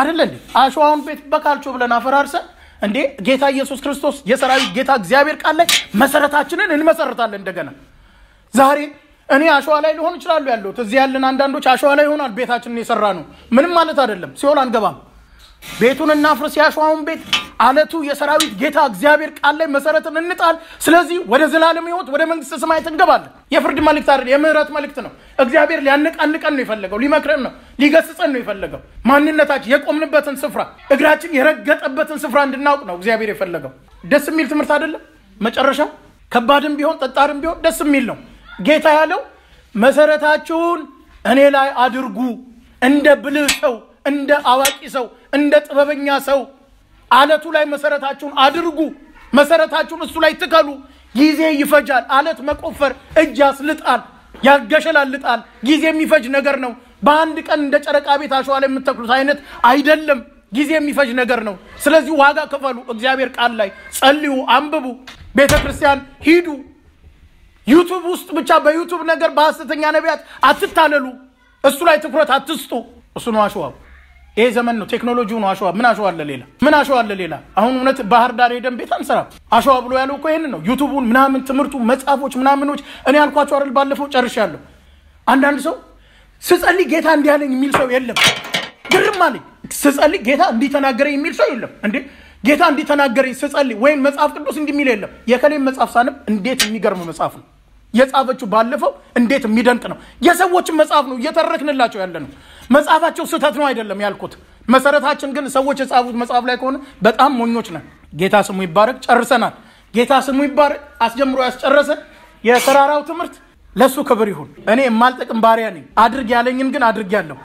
አደለ እንዴ? አሸዋውን ቤት በካልቾ ብለን አፈራርሰን እንዴ ጌታ ኢየሱስ ክርስቶስ የሰራዊት ጌታ እግዚአብሔር ቃል ላይ መሰረታችንን እንመሰርታለን እንደገና ዛሬ እኔ አሸዋ ላይ ሊሆን ይችላሉ ያለሁት። እዚህ ያለን አንዳንዶች አሸዋ ላይ ይሆናል ቤታችንን የሰራ ነው። ምንም ማለት አይደለም። ሲሆን አንገባም። ቤቱን እናፍርስ፣ ያሸዋውን ቤት አለቱ የሰራዊት ጌታ እግዚአብሔር ቃል ላይ መሰረትን እንጣል። ስለዚህ ወደ ዘላለም ሕይወት ወደ መንግስት ሰማያት እንገባለን። የፍርድ መልእክት አይደል፣ የምህረት መልእክት ነው። እግዚአብሔር ሊያነቃንቀን ነው የፈለገው፣ ሊመክረን ነው፣ ሊገስጸን ነው የፈለገው። ማንነታችን የቆምንበትን ስፍራ እግራችን የረገጠበትን ስፍራ እንድናውቅ ነው እግዚአብሔር የፈለገው። ደስ የሚል ትምህርት አይደለም? መጨረሻ ከባድም ቢሆን ጠጣርም ቢሆን ደስ የሚል ነው። ጌታ ያለው መሰረታችሁን እኔ ላይ አድርጉ እንደ ብልህ ሰው እንደ አዋቂ ሰው፣ እንደ ጥበበኛ ሰው አለቱ ላይ መሰረታችሁን አድርጉ። መሰረታችሁን እሱ ላይ ትከሉ። ጊዜ ይፈጃል። አለት መቆፈር እጅ ያስልጣል፣ ያገሸላልጣል። ጊዜ የሚፈጅ ነገር ነው። በአንድ ቀን እንደ ጨረቃ ቤት አሸዋ ላይ የምተክሉት አይነት አይደለም። ጊዜ የሚፈጅ ነገር ነው። ስለዚህ ዋጋ ክፈሉ። እግዚአብሔር ቃል ላይ ጸልዩ፣ አንብቡ፣ ቤተ ክርስቲያን ሂዱ። ዩቱብ ውስጥ ብቻ በዩቱብ ነገር በሐሰተኛ ነቢያት አትታለሉ። እሱ ላይ ትኩረት አትስጡ። እሱ ነው አሸዋው። ይሄ ዘመን ነው። ቴክኖሎጂው ነው። አሸዋ ምን አሸዋ አለ ሌላ? ምን አሸዋ አለ ሌላ? አሁን እውነት ባህር ዳር ሄደን ቤት አንሰራ። አሸዋ ብሎ ያለው እኮ ይህን ነው። ዩቱቡን ምናምን፣ ትምህርቱ፣ መጽሐፎች ምናምኖች እኔ ያልኳቸው አይደል ባለፈው ጨርሻለሁ። አንዳንድ ሰው ስጸልይ ጌታ እንዲህ የሚል ሰው የለም። ግርም አለኝ። ስጸልይ ጌታ እንዲህ የሚል ሰው የለም እንዴ ጌታ እንዲተናገረኝ ስጸልይ ወይም መጽሐፍ ቅዱስ እንዲሚል የለም። የከሌም መጽሐፍ ሳንም እንዴት የሚገርም መጽሐፍ ነው። የጻፈችው ባለፈው እንዴት የሚደንቅ ነው። የሰዎችን መጽሐፍ ነው እየተረክንላቸው ያለ ነው። መጽሐፋቸው ስህተት ነው አይደለም ያልኩት። መሰረታችን ግን ሰዎች የጻፉት መጽሐፍ ላይ ከሆነ በጣም ሞኞች ነን። ጌታ ስሙ ይባረክ። ጨርሰናል። ጌታ ስሙ ይባረክ። አስጀምሮ ያስጨረሰ የተራራው ትምህርት ለእሱ ክብር ይሁን። እኔ የማልጠቅም ባሪያ ነኝ። አድርግ ያለኝን ግን አድርግ ያለሁ